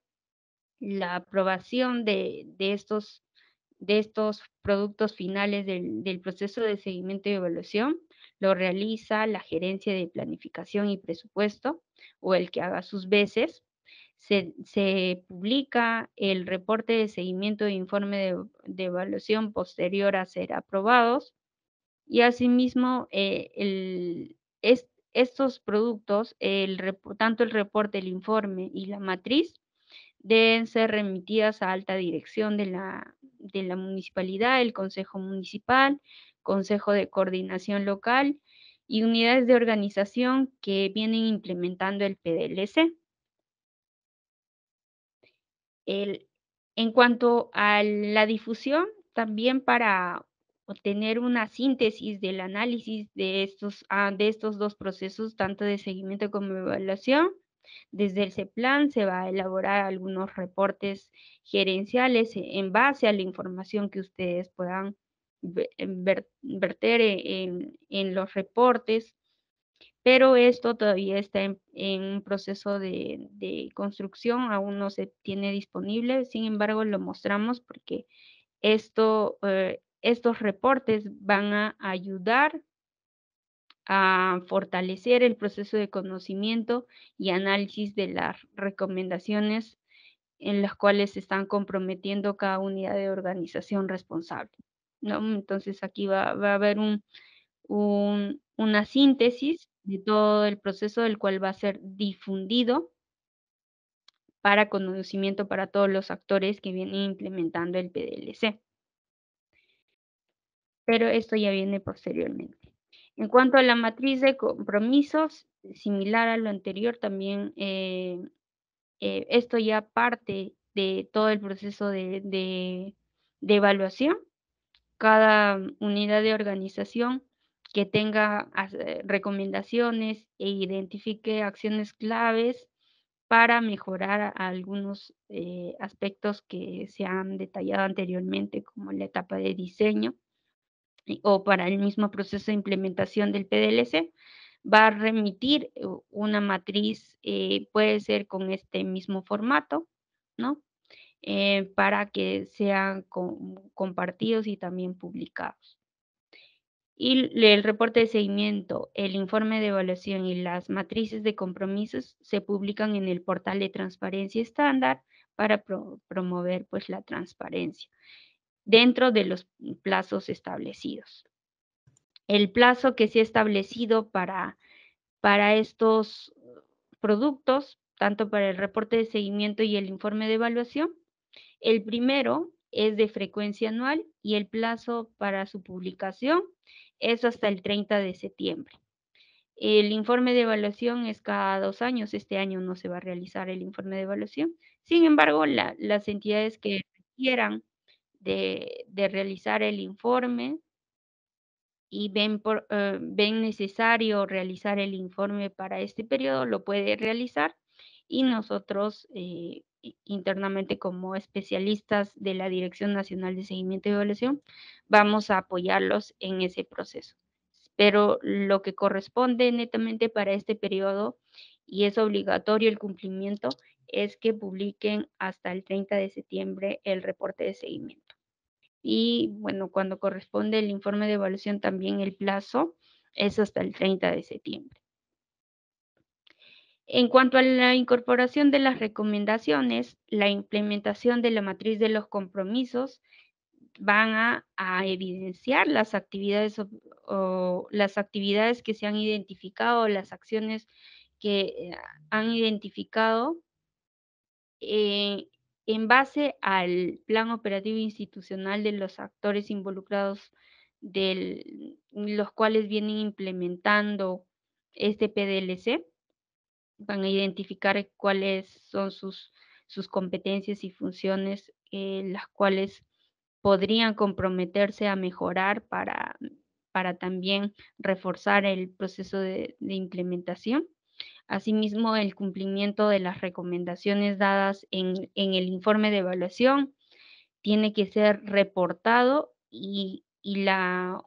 la aprobación de, estos, productos finales del, proceso de seguimiento y evaluación lo realiza la gerencia de planificación y presupuesto o el que haga sus veces. Se, publica el reporte de seguimiento e informe de, evaluación posterior a ser aprobados y asimismo eh, el, estos productos, el, tanto el reporte, el informe y la matriz, deben ser remitidas a alta dirección de la, de la municipalidad, el Consejo Municipal, Consejo de Coordinación Local y unidades de organización que vienen implementando el PDLC. en cuanto a la difusión, también para obtener una síntesis del análisis de estos, ah, de estos dos procesos, tanto de seguimiento como evaluación. Desde el CEPLAN se va a elaborar algunos reportes gerenciales en base a la información que ustedes puedan em, verter en, los reportes, pero esto todavía está en, un proceso de, construcción, aún no se tiene disponible, sin embargo lo mostramos porque esto eh, estos reportes van a ayudar a fortalecer el proceso de conocimiento y análisis de las recomendaciones en las cuales se están comprometiendo cada unidad de organización responsable. ¿no? Entonces aquí va, a haber una síntesis de todo el proceso, del cual va a ser difundido para conocimiento para todos los actores que vienen implementando el PDLC pero esto ya viene posteriormente. En cuanto a la matriz de compromisos, similar a lo anterior, también eh, eh, esto ya parte de todo el proceso de, evaluación. Cada unidad de organización que tenga eh, recomendaciones e identifique acciones claves para mejorar algunos aspectos que se han detallado anteriormente, como la etapa de diseño, o para el mismo proceso de implementación del PDLC, va a remitir eh, una matriz, eh, puede ser con este mismo formato, ¿no? Eh, para que sean compartidos y también publicados. Y el reporte de seguimiento, el informe de evaluación y las matrices de compromisos se publican en el portal de transparencia estándar para promover pues, la transparencia dentro de los plazos establecidos. El plazo que se ha establecido para, para estos productos, tanto para el reporte de seguimiento y el informe de evaluación, el primero es de frecuencia anual y el plazo para su publicación es hasta el 30 de septiembre. El informe de evaluación es cada dos años. Este año no se va a realizar el informe de evaluación. Sin embargo, las entidades que requieran de, realizar el informe y ven, eh, ven necesario realizar el informe para este periodo, lo puede realizar y nosotros eh, internamente como especialistas de la Dirección Nacional de Seguimiento y Evaluación vamos a apoyarlos en ese proceso. Pero lo que corresponde netamente para este periodo y es obligatorio el cumplimiento es que publiquen hasta el 30 de septiembre el reporte de seguimiento y bueno, cuando corresponde el informe de evaluación también el plazo es hasta el 30 de septiembre. En cuanto a la incorporación de las recomendaciones, la implementación de la matriz de los compromisos van a, evidenciar las actividades las actividades que se han identificado, las acciones que eh, han identificado eh, en base al plan operativo institucional de los actores involucrados, los cuales vienen implementando este PDLC, van a identificar cuáles son sus, competencias y funciones, eh, las cuales podrían comprometerse a mejorar para, también reforzar el proceso de implementación asimismo el cumplimiento de las recomendaciones dadas en, el informe de evaluación tiene que ser reportado y, la,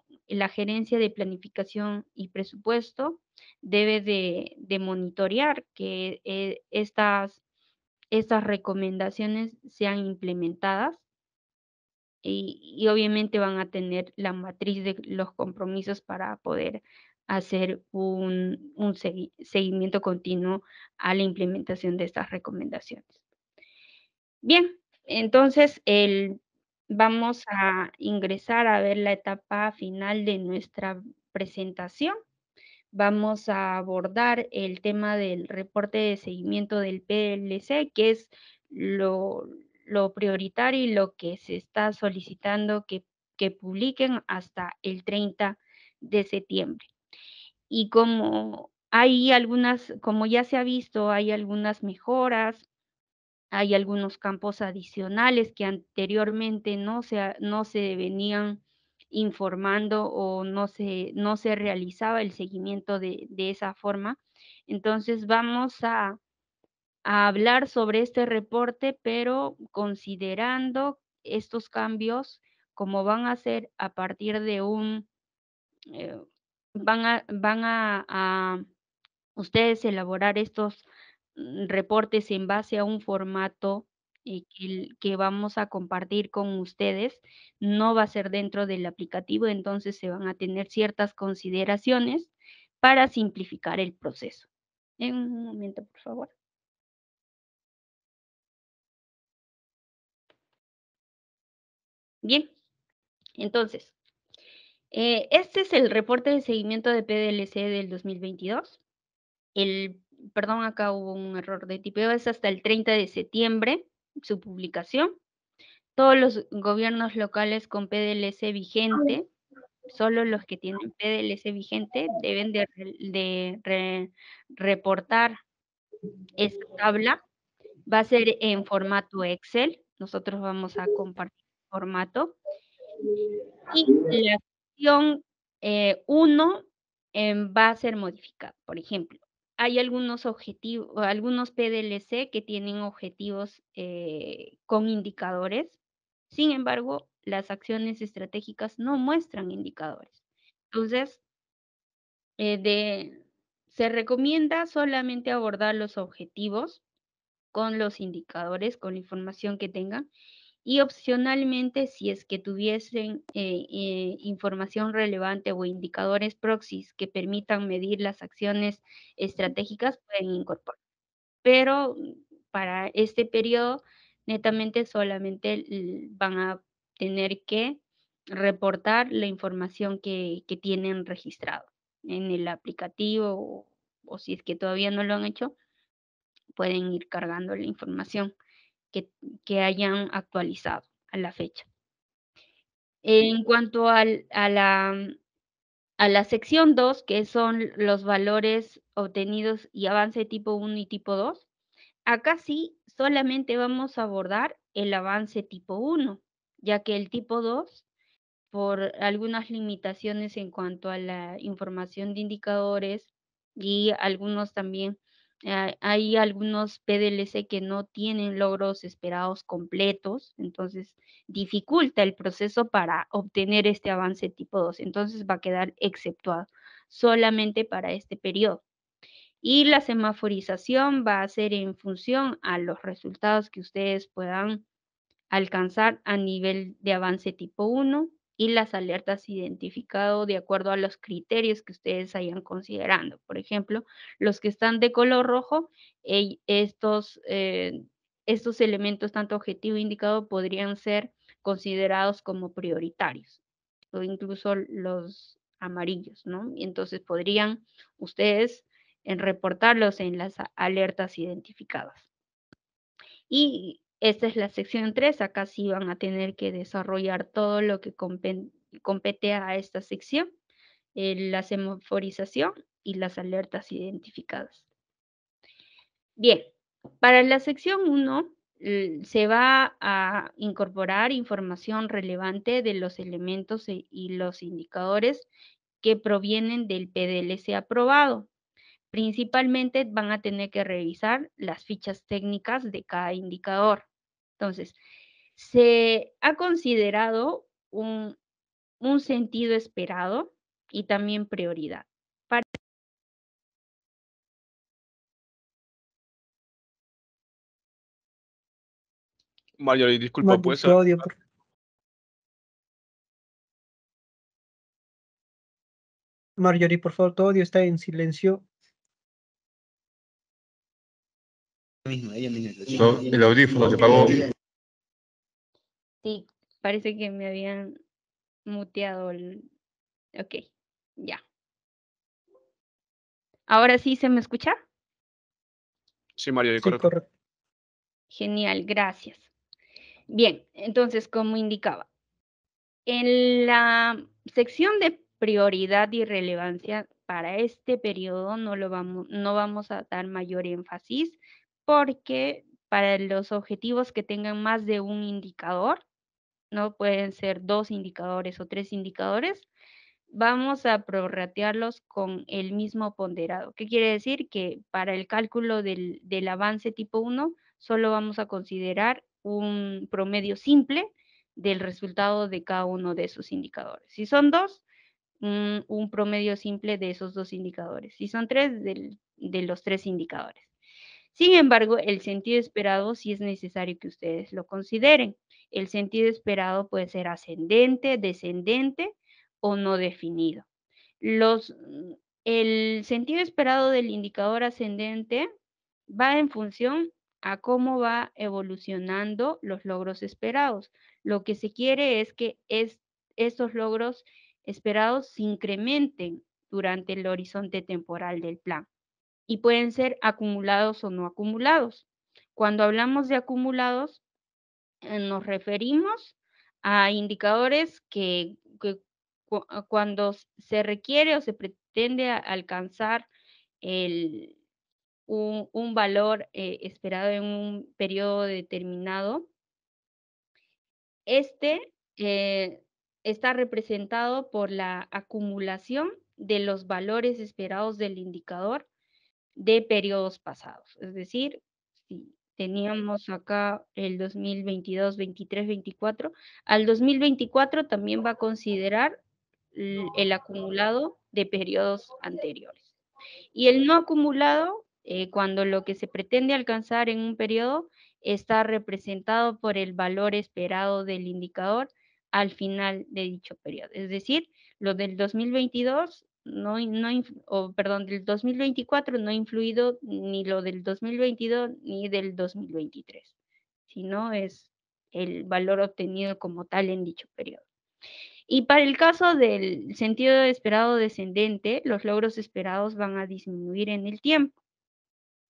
gerencia de planificación y presupuesto debe de, monitorear que eh, estas, estas recomendaciones sean implementadas y, obviamente van a tener la matriz de los compromisos para poder hacer un, seguimiento continuo a la implementación de estas recomendaciones. Bien, entonces vamos a ingresar a ver la etapa final de nuestra presentación. Vamos a abordar el tema del reporte de seguimiento del PLC, que es lo, prioritario y lo que se está solicitando que publiquen hasta el 30 de septiembre y como hay algunas, como ya se ha visto, hay algunas mejoras, hay algunos campos adicionales que anteriormente no se, no se venían informando o no se, no se realizaba el seguimiento de, esa forma. Entonces vamos a, hablar sobre este reporte, pero considerando estos cambios como van a ser a partir de un, eh, van a, ustedes elaborar estos mm, reportes en base a un formato que, que, vamos a compartir con ustedes no va a ser dentro del aplicativo, entonces se van a tener ciertas consideraciones para simplificar el proceso. En un momento, por favor. Bien, entonces, eh, este es el reporte de seguimiento de PDLC del 2022. El, perdón, acá hubo un error de tipeo, es hasta el 30 de septiembre su publicación. Todos los gobiernos locales con PDLC vigente, solo los que tienen PDLC vigente, deben de, reportar esta tabla. Va a ser en formato Excel. Nosotros vamos a compartir el formato. Y las 1 eh, em, va a ser modificado. Por ejemplo, hay algunos objetivos, algunos PDLC que tienen objetivos eh, con indicadores. Sin embargo, las acciones estratégicas no muestran indicadores. Entonces, eh, se recomienda solamente abordar los objetivos con los indicadores, con la información que tengan y opcionalmente si es que tuviesen eh, eh, información relevante o indicadores proxies que permitan medir las acciones estratégicas pueden incorporar. Pero para este periodo netamente solamente van a tener que reportar la información que, tienen registrado en el aplicativo o si es que todavía no lo han hecho, pueden ir cargando la información que, hayan actualizado a la fecha. En cuanto a, la, a la sección 2, que son los valores obtenidos y avance tipo 1 y tipo 2, acá sí solamente vamos a abordar el avance tipo 1, ya que el tipo 2, por algunas limitaciones en cuanto a la información de indicadores y algunos también hay algunos PDLC que no tienen logros esperados completos, entonces dificulta el proceso para obtener este avance tipo 2. Entonces va a quedar exceptuado solamente para este periodo. Y la semaforización va a ser en función a los resultados que ustedes puedan alcanzar a nivel de avance tipo 1 y las alertas identificado de acuerdo a los criterios que ustedes hayan considerando. Por ejemplo, los que están de color rojo, estos, eh, estos elementos, tanto objetivo e indicado, podrían ser considerados como prioritarios o incluso los amarillos, ¿no? Y entonces podrían ustedes eh, reportarlos en las alertas identificadas. Y esta es la sección 3, acá sí van a tener que desarrollar todo lo que compete a esta sección, eh, la semaforización y las alertas identificadas. Bien, para la sección 1 se va a incorporar información relevante de los elementos e, y los indicadores que provienen del PDLC aprobado, Principalmente van a tener que revisar las fichas técnicas de cada indicador. Entonces, se ha considerado un, un sentido esperado y también prioridad. Marjorie, disculpa, pues eso. Marjorie, por favor, todo está en silencio. misma, ella misma. el audífono se pagó. Sí, parece que me habían muteado Ok, ya. ¿Ahora sí se me escucha? Sí, Mario, sí, correcto. Genial, gracias. Bien, entonces, como indicaba, en la sección de prioridad y relevancia para este periodo no, lo vamos, no vamos a dar mayor énfasis, porque para los objetivos que tengan más de un indicador, no pueden ser dos indicadores o tres indicadores, vamos a prorratearlos con el mismo ponderado. ¿Qué quiere decir? Que para el cálculo del, avance tipo 1 solo vamos a considerar un promedio simple del resultado de cada uno de esos indicadores. Si son dos, un, promedio simple de esos dos indicadores. Si son tres, de los tres indicadores. Sin embargo, el sentido esperado sí es necesario que ustedes lo consideren. El sentido esperado puede ser ascendente, descendente o no definido. Los, mm, el sentido esperado del indicador ascendente va en función a cómo va evolucionando los logros esperados. Lo que se quiere es que estos logros esperados se incrementen durante el horizonte temporal del plan y pueden ser acumulados o no acumulados. Cuando hablamos de acumulados, eh, nos referimos a indicadores que, cuando se requiere o se pretende alcanzar un, valor eh, esperado en un periodo determinado, este eh, está representado por la acumulación de los valores esperados del indicador de periodos pasados. Es decir, si teníamos acá el 2022, 23, 24, al 2024 también va a considerar el acumulado de periodos anteriores. Y el no acumulado, eh, cuando lo que se pretende alcanzar en un periodo está representado por el valor esperado del indicador al final de dicho periodo. Es decir, lo del 2022 no, no o, perdón, del 2024 no ha influido ni lo del 2022 ni del 2023, sino es el valor obtenido como tal en dicho periodo. Y para el caso del sentido esperado descendente, los logros esperados van a disminuir en el tiempo.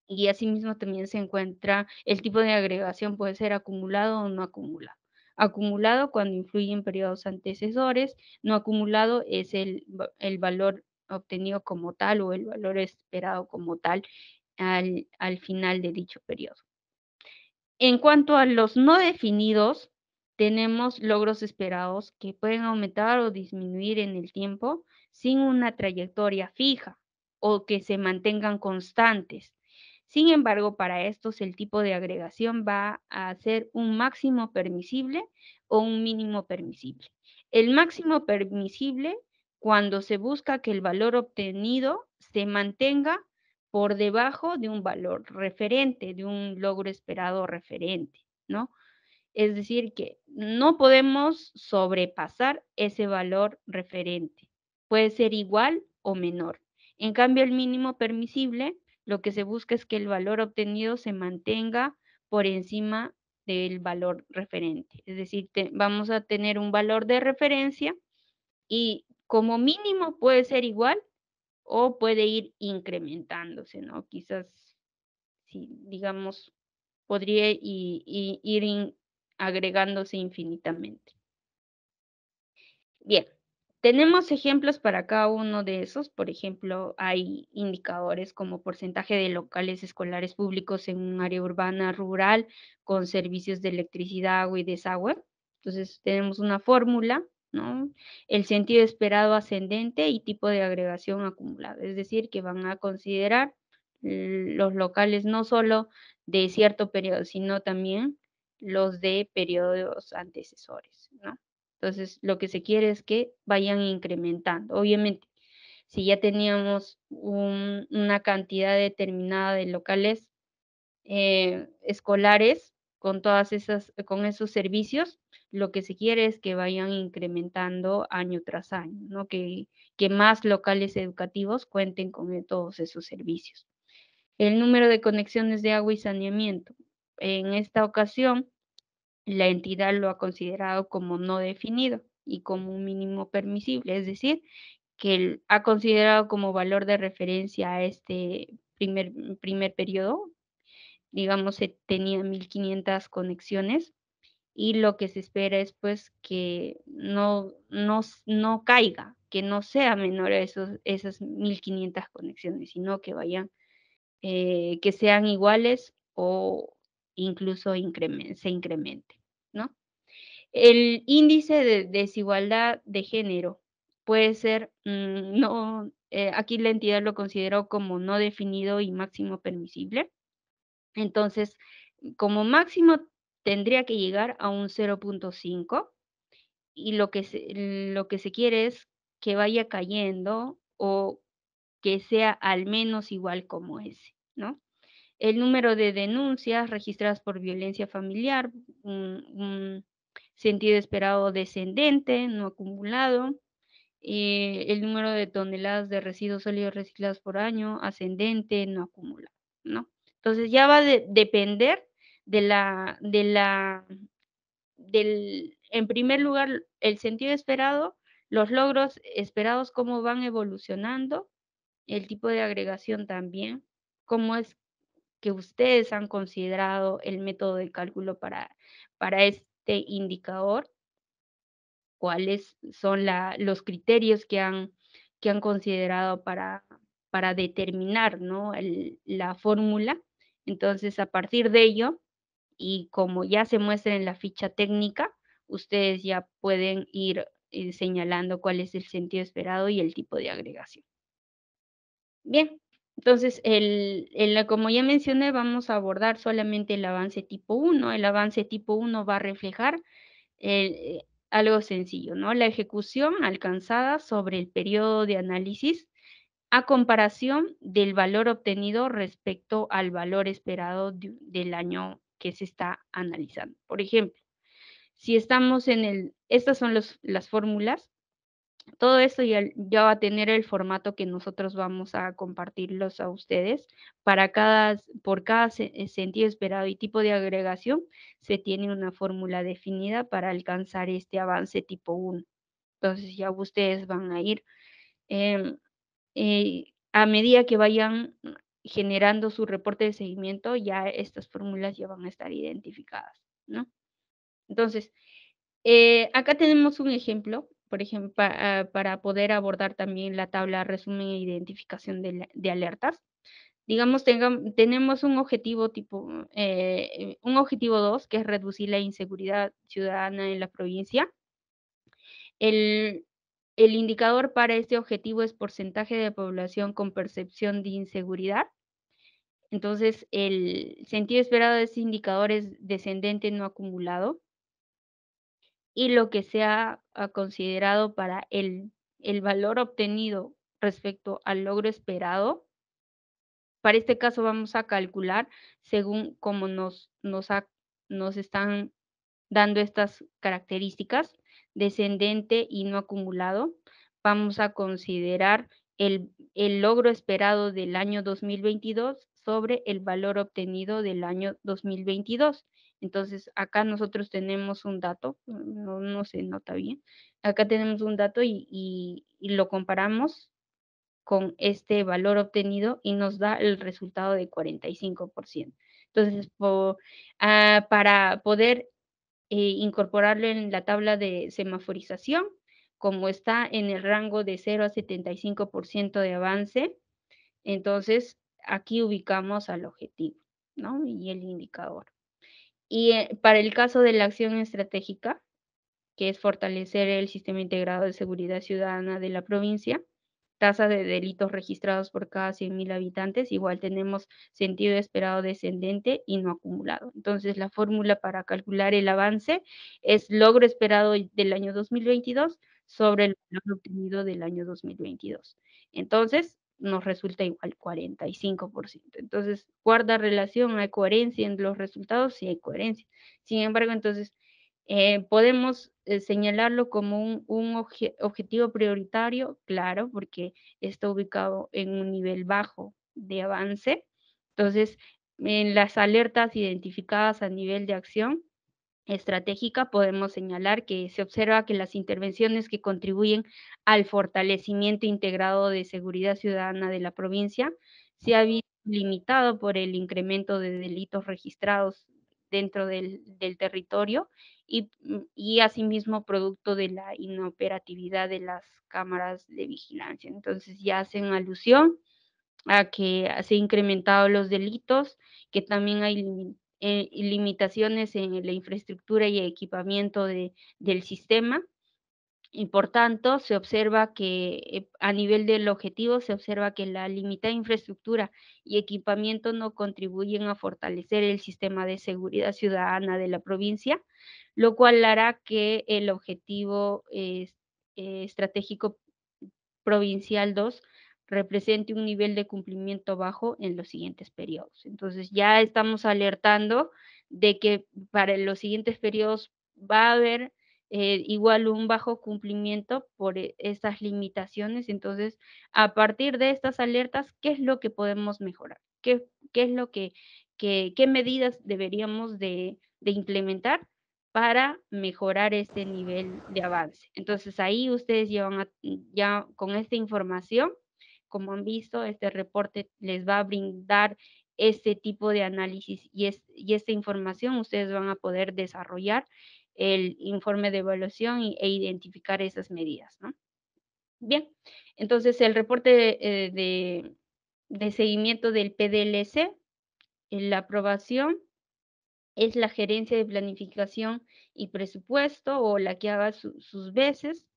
Y asimismo también se encuentra el tipo de agregación puede ser acumulado o no acumulado acumulado cuando influye en periodos antecesores, no acumulado es el, el, valor obtenido como tal o el valor esperado como tal al, final de dicho periodo. En cuanto a los no definidos, tenemos logros esperados que pueden aumentar o disminuir en el tiempo sin una trayectoria fija o que se mantengan constantes. Sin embargo, para estos el tipo de agregación va a ser un máximo permisible o un mínimo permisible. El máximo permisible cuando se busca que el valor obtenido se mantenga por debajo de un valor referente, de un logro esperado referente, ¿no? Es decir, que no podemos sobrepasar ese valor referente. Puede ser igual o menor. En cambio, el mínimo permisible, lo que se busca es que el valor obtenido se mantenga por encima del valor referente. Es decir, vamos a tener un valor de referencia y como mínimo puede ser igual o puede ir incrementándose, ¿no? Quizás, si digamos, podría ir agregándose infinitamente. Bien, tenemos ejemplos para cada uno de esos. Por ejemplo, hay indicadores como porcentaje de locales escolares públicos en un área urbana rural con servicios de electricidad, agua y desagüe. Entonces, tenemos una fórmula el sentido esperado ascendente y tipo de agregación acumulada. Es decir, que van a considerar los locales no solo de cierto periodo, sino también los de periodos antecesores, Entonces, lo que se quiere es que vayan incrementando. Obviamente, si ya teníamos una cantidad determinada de locales eh, escolares, con todas esas, con esos servicios, lo que se quiere es que vayan incrementando año tras año, ¿no? Que, que más locales educativos cuenten con e, todos esos servicios. El número de conexiones de agua y saneamiento. En esta ocasión, la entidad lo ha considerado como no definido y como un mínimo permisible, es decir, que ha considerado como valor de referencia a este primer, primer periodo digamos, se tenía 1500 conexiones y lo que se espera es pues que no, no, no caiga, que no sea menor a esos, esas 1500 conexiones, sino que vayan, eh, que sean iguales o incluso se incremente, ¿no? El índice de desigualdad de género puede ser, mm, no, eh, aquí la entidad lo consideró como no definido y máximo permisible. Entonces, como máximo tendría que llegar a un 0.5 y lo que, se, lo que se quiere es que vaya cayendo o que sea al menos igual como ese, ¿no? El número de denuncias registradas por violencia familiar, un, sentido esperado descendente, no acumulado, eh, el número de toneladas de residuos sólidos reciclados por año, ascendente, no acumulado, ¿no? Entonces ya va a depender de la, de la, del, en primer lugar, el sentido esperado, los logros esperados, cómo van evolucionando, el tipo de agregación también, cómo es que ustedes han considerado el método de cálculo para, para este indicador, cuáles son los criterios que han, que han considerado para, para determinar la fórmula. Entonces, a partir de ello, y como ya se muestra en la ficha técnica, ustedes ya pueden ir eh, señalando cuál es el sentido esperado y el tipo de agregación. Bien, entonces, el, el, como ya mencioné, vamos a abordar solamente el avance tipo 1. El avance tipo 1 va a reflejar eh, algo sencillo, ¿no? La ejecución alcanzada sobre el periodo de análisis a comparación del valor obtenido respecto al valor esperado del año que se está analizando. Por ejemplo, si estamos en el, estas son las fórmulas, todo esto ya, va a tener el formato que nosotros vamos a compartirlos a ustedes. Para cada, por cada eh, sentido esperado y tipo de agregación, se tiene una fórmula definida para alcanzar este avance tipo 1. Entonces ya ustedes van a ir em, eh, a medida que vayan generando su reporte de seguimiento, ya estas fórmulas ya van a estar identificadas, ¿no? Entonces, eh, acá tenemos un ejemplo, por ejemplo, ah, para poder abordar también la tabla resumen e identificación de, alertas. Digamos, tenemos un objetivo tipo, eh, un objetivo 2, que es reducir la inseguridad ciudadana en la provincia. El, el indicador para este objetivo es porcentaje de población con percepción de inseguridad. Entonces, el sentido esperado de este indicador es descendente no acumulado. Y lo que se ha ah, considerado para el, el valor obtenido respecto al logro esperado, para este caso vamos a calcular según cómo nos, nos, nos están dando estas características descendente y no acumulado. Vamos a considerar el, logro esperado del año 2022 sobre el valor obtenido del año 2022. Entonces, acá nosotros tenemos un dato, no, se nota bien, acá tenemos un dato y, lo comparamos con este valor obtenido y nos da el resultado de 45%. Entonces, ah, para poder eh, incorporarlo en la tabla de semaforización, como está en el rango de 0 a 75% de avance. Entonces, aquí ubicamos al objetivo ¿no? y el indicador. Y eh, para el caso de la acción estratégica, que es fortalecer el sistema integrado de seguridad ciudadana de la provincia, tasa de delitos registrados por cada 100.000 habitantes, igual tenemos sentido esperado descendente y no acumulado. Entonces, la fórmula para calcular el avance es logro esperado del año 2022 sobre el valor obtenido del año 2022. Entonces, nos resulta igual 45%. Entonces, guarda relación, hay coherencia en los resultados, sí hay coherencia. Sin embargo, entonces, eh, podemos eh, señalarlo como un, objetivo prioritario, claro, porque está ubicado en un nivel bajo de avance. Entonces, en las alertas identificadas a nivel de acción estratégica, podemos señalar que se observa que las intervenciones que contribuyen al fortalecimiento integrado de seguridad ciudadana de la provincia se ha limitado por el incremento de delitos registrados dentro del, territorio mm, y, asimismo producto de la inoperatividad de las cámaras de vigilancia. Entonces ya hacen alusión a que se han incrementado los delitos, que también hay eh, limitaciones en la infraestructura y equipamiento del sistema y por tanto se observa que eh, a nivel del objetivo se observa que la limitada infraestructura y equipamiento no contribuyen a fortalecer el sistema de seguridad ciudadana de la provincia, lo cual hará que el objetivo eh, estratégico provincial 2 represente un nivel de cumplimiento bajo en los siguientes periodos. Entonces ya estamos alertando de que para los siguientes periodos va a haber eh, igual un bajo cumplimiento por e, esas limitaciones. Entonces, a partir de estas alertas, ¿qué es lo que podemos mejorar? ¿Qué, qué es lo que, qué medidas deberíamos de, de implementar para mejorar este nivel de avance? Entonces, ahí ustedes llevan a, ya con esta información. Como han visto, este reporte les va a brindar este tipo de análisis y, es, y esta información ustedes van a poder desarrollar el informe de evaluación e identificar esas medidas. ¿no? Bien, entonces el reporte eh, de, seguimiento del PDLC, la aprobación es la gerencia de planificación y presupuesto o la que haga sus veces.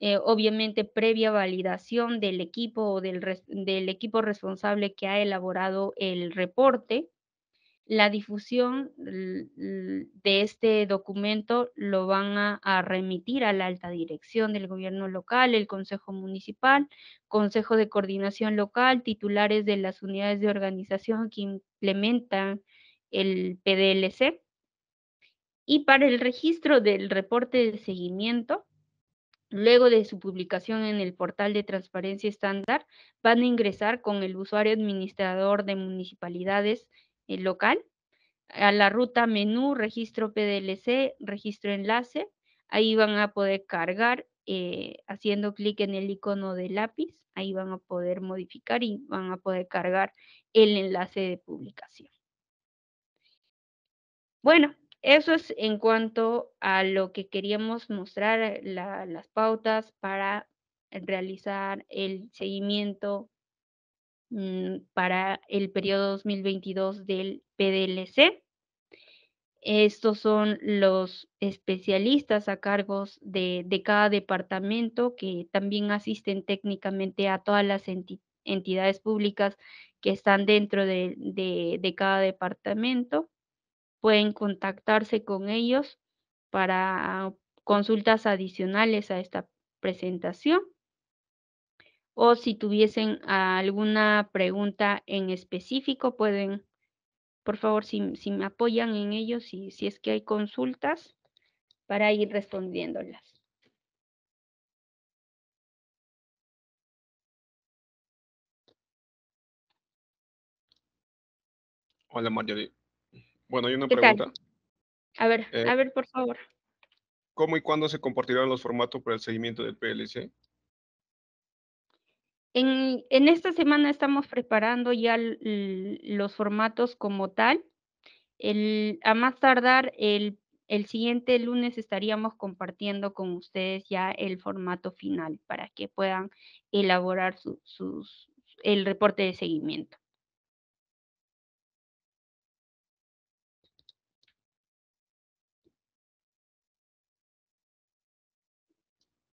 Eh, obviamente previa validación del equipo o del, del, equipo responsable que ha elaborado el reporte la difusión de este documento lo van a, remitir a la alta dirección del gobierno local, el Consejo Municipal, Consejo de Coordinación Local, titulares de las unidades de organización que implementan el PDLC. Y para el registro del reporte de seguimiento, luego de su publicación en el portal de transparencia estándar, van a ingresar con el usuario administrador de municipalidades el eh, local, a la ruta menú, registro PDLC, registro enlace. Ahí van a poder cargar eh, haciendo clic en el icono de lápiz. Ahí van a poder modificar y van a poder cargar el enlace de publicación. Bueno, eso es en cuanto a lo que queríamos mostrar, eh, las pautas para realizar el seguimiento Mm, para el periodo 2022 del PDLC. Estos son los especialistas a cargos de, cada departamento que también asisten técnicamente a todas las entidades públicas que están dentro de cada departamento. Pueden contactarse con ellos para consultas adicionales a esta presentación o si tuviesen alguna pregunta en específico, pueden, por favor, si, si me apoyan en ello, si, si es que hay consultas, para ir respondiéndolas. Hola Marjorie. Bueno, hay una pregunta. A ver, eh, a ver, por favor. ¿Cómo y cuándo se compartirán los formatos para el seguimiento del PLC? En, esta semana estamos preparando ya los formatos como tal. a más tardar, el, siguiente lunes estaríamos compartiendo con ustedes ya el formato final para que puedan elaborar el reporte de seguimiento.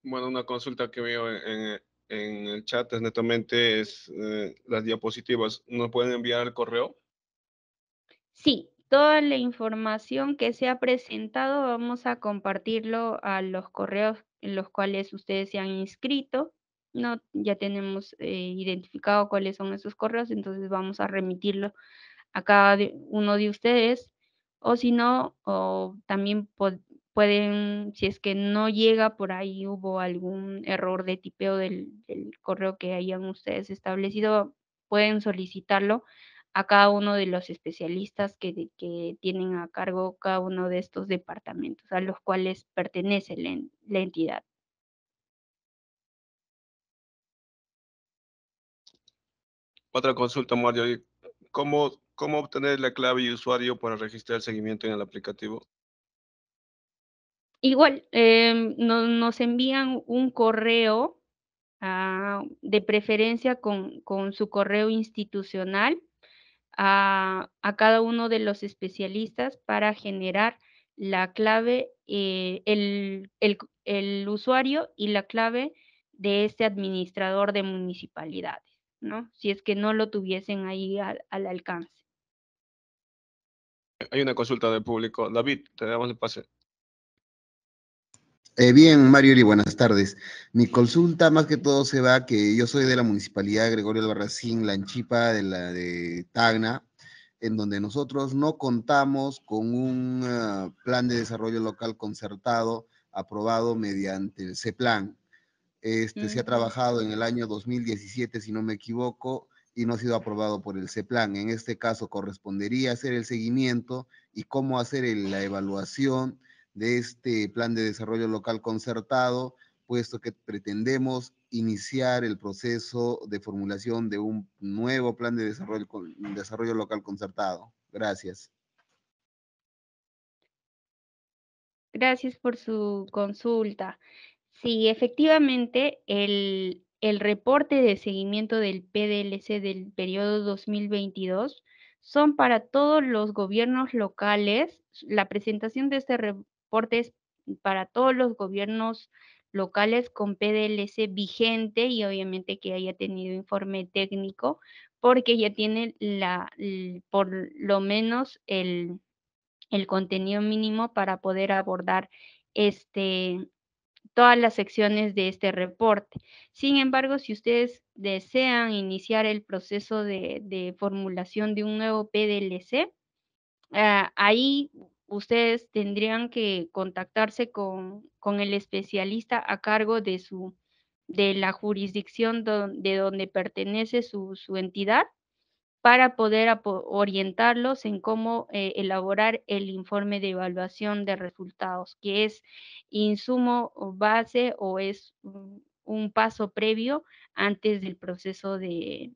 Bueno, una consulta que veo en, en el chat es netamente es, eh, las diapositivas. ¿Nos pueden enviar el correo? Sí, toda la información que se ha presentado vamos a compartirlo a los correos en los cuales ustedes se han inscrito. No, ya tenemos eh, identificado cuáles son esos correos, entonces vamos a remitirlo a cada uno de ustedes. O si no, o también pueden, si es que no llega por ahí, hubo algún error de tipeo del, correo que hayan ustedes establecido, pueden solicitarlo a cada uno de los especialistas que, que tienen a cargo cada uno de estos departamentos a los cuales pertenece la, entidad. Otra consulta, Mario. ¿Cómo, ¿Cómo obtener la clave y usuario para registrar el seguimiento en el aplicativo? Igual, em, nos envían un correo, ah, de preferencia con, su correo institucional, a, cada uno de los especialistas para generar la clave, eh, el, usuario y la clave de este administrador de municipalidades, ¿no? Si es que no lo tuviesen ahí al, al alcance. Hay una consulta del público. David, te damos el pase. Eh, bien, Mario y buenas tardes. Mi consulta más que todo se va que yo soy de la municipalidad Gregorio Albarracín, Lanchipa, de la de Tagna, en donde nosotros no contamos con un eh, plan de desarrollo local concertado aprobado mediante el CEPLAN. Este se ha trabajado en el año 2017, si no me equivoco, y no ha sido aprobado por el CEPLAN. En este caso correspondería hacer el seguimiento y cómo hacer la evaluación de este plan de desarrollo local concertado, puesto que pretendemos iniciar el proceso de formulación de un nuevo plan de desarrollo, desarrollo local concertado. Gracias. Gracias por su consulta. Sí, efectivamente, el, reporte de seguimiento del PDLC del periodo 2022 son para todos los gobiernos locales. La presentación de este para todos los gobiernos locales con PDLC vigente y obviamente que haya tenido informe técnico, porque ya tiene la, por lo menos el, contenido mínimo para poder abordar este, todas las secciones de este reporte. Sin embargo, si ustedes desean iniciar el proceso de, formulación de un nuevo PDLC, ah, ahí ustedes tendrían que contactarse con, el especialista a cargo de, su, de la jurisdicción de donde pertenece su, entidad para poder orientarlos en cómo eh, elaborar el informe de evaluación de resultados, que es insumo base o es un paso previo antes del proceso de,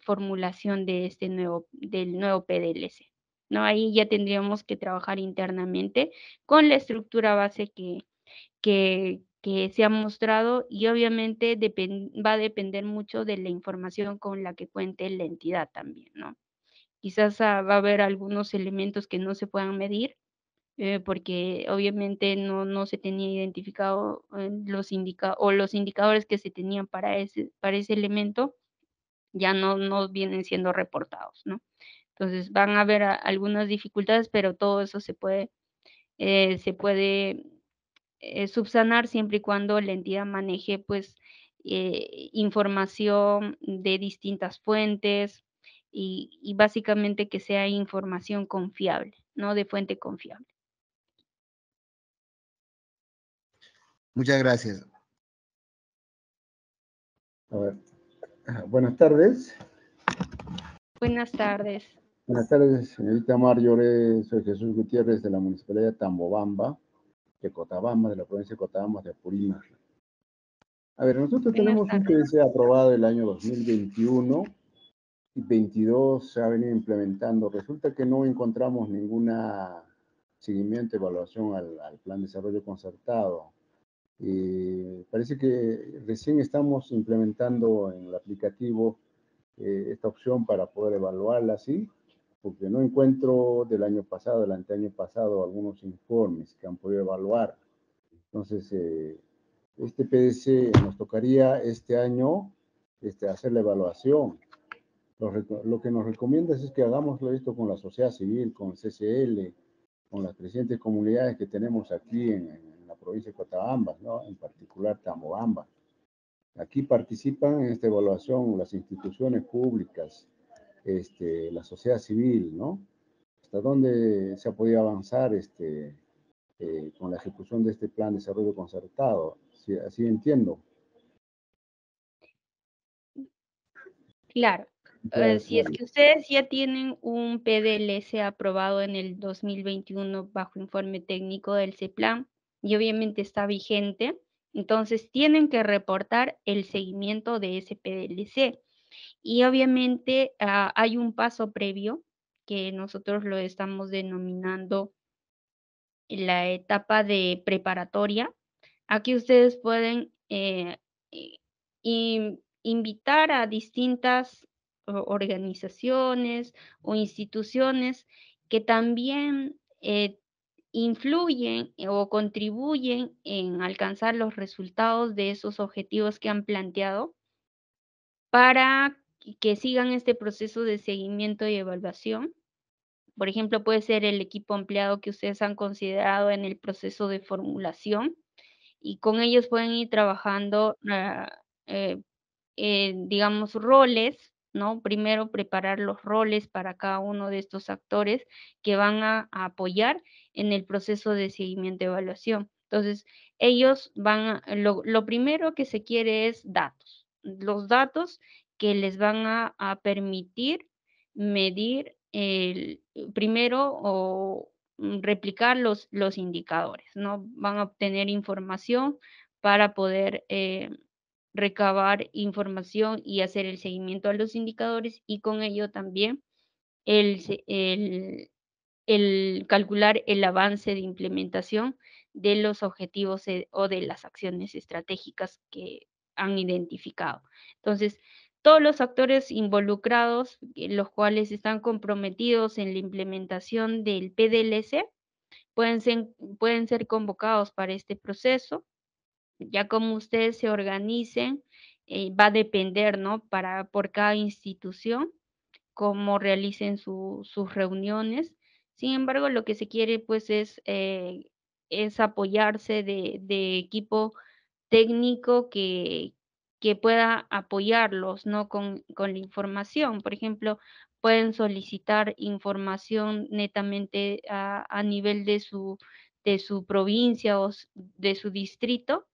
formulación de este nuevo, del nuevo PDLC. ¿no? Ahí ya tendríamos que trabajar internamente con la estructura base que, que, se ha mostrado y obviamente va a depender mucho de la información con la que cuente la entidad también, ¿no? Quizás ah, va a haber algunos elementos que no se puedan medir, eh, porque obviamente no, no se tenía identificado eh, los indica o los indicadores que se tenían para ese, para ese elemento ya no, no vienen siendo reportados, ¿no? Entonces van a haber algunas dificultades, pero todo eso se puede, eh, se puede eh, subsanar siempre y cuando la entidad maneje pues eh, información de distintas fuentes y, básicamente que sea información confiable, no de fuente confiable. Muchas gracias. A ver. Buenas tardes. Buenas tardes. Buenas tardes, señorita yo Soy Jesús Gutiérrez de la Municipalidad de Tambobamba, de Cotabamba, de la provincia de Cotabamba, de Apurímac. A ver, nosotros tenemos un PDC aprobado el año 2021 y 22 se ha venido implementando. Resulta que no encontramos ninguna seguimiento, evaluación al, plan de desarrollo concertado. Eh, parece que recién estamos implementando en el aplicativo eh, esta opción para poder evaluarla, ¿sí? porque no encuentro del año pasado, del anteaño pasado, algunos informes que han podido evaluar. Entonces, eh, este PDC nos tocaría este año este, hacer la evaluación. Lo, que nos recomienda es que hagamos esto con la sociedad civil, con CCL, con las presentes comunidades que tenemos aquí en, la provincia de Cotabamba, en particular Tamoamba. Aquí participan en esta evaluación las instituciones públicas, este, la sociedad civil, ¿no? Hasta dónde se ha podido avanzar este, eh, con la ejecución de este plan de desarrollo concertado, así entiendo. Claro. Eh, si es que ustedes ya tienen un PDLC aprobado en el 2021 bajo informe técnico del CEPLAN y obviamente está vigente, entonces tienen que reportar el seguimiento de ese PDLC. Y obviamente ah, hay un paso previo que nosotros lo estamos denominando la etapa de preparatoria. Aquí ustedes pueden eh, invitar a distintas organizaciones o instituciones que también eh, influyen o contribuyen en alcanzar los resultados de esos objetivos que han planteado para que sigan este proceso de seguimiento y evaluación. Por ejemplo, puede ser el equipo empleado que ustedes han considerado en el proceso de formulación y con ellos pueden ir trabajando, ah, eh, eh, digamos, roles, ¿no? Primero preparar los roles para cada uno de estos actores que van a, apoyar en el proceso de seguimiento y evaluación. Entonces, ellos van, a, lo primero que se quiere es datos los datos que les van a, permitir medir el, primero o mm, replicar los, indicadores, ¿no? Van a obtener información para poder eh, recabar información y hacer el seguimiento a los indicadores y con ello también el, el calcular el avance de implementación de los objetivos eh, o de las acciones estratégicas que han identificado. Entonces, todos los actores involucrados, eh, los cuales están comprometidos en la implementación del PDLC, pueden ser, convocados para este proceso. Ya como ustedes se organicen, eh, va a depender, ¿no? Para, por cada institución, cómo realicen sus reuniones. Sin embargo, lo que se quiere, pues, es, eh, apoyarse de, de equipo técnico que, que pueda apoyarlos ¿no? Con, con, la información. Por ejemplo, pueden solicitar información netamente a, nivel de su, de su provincia o de su distrito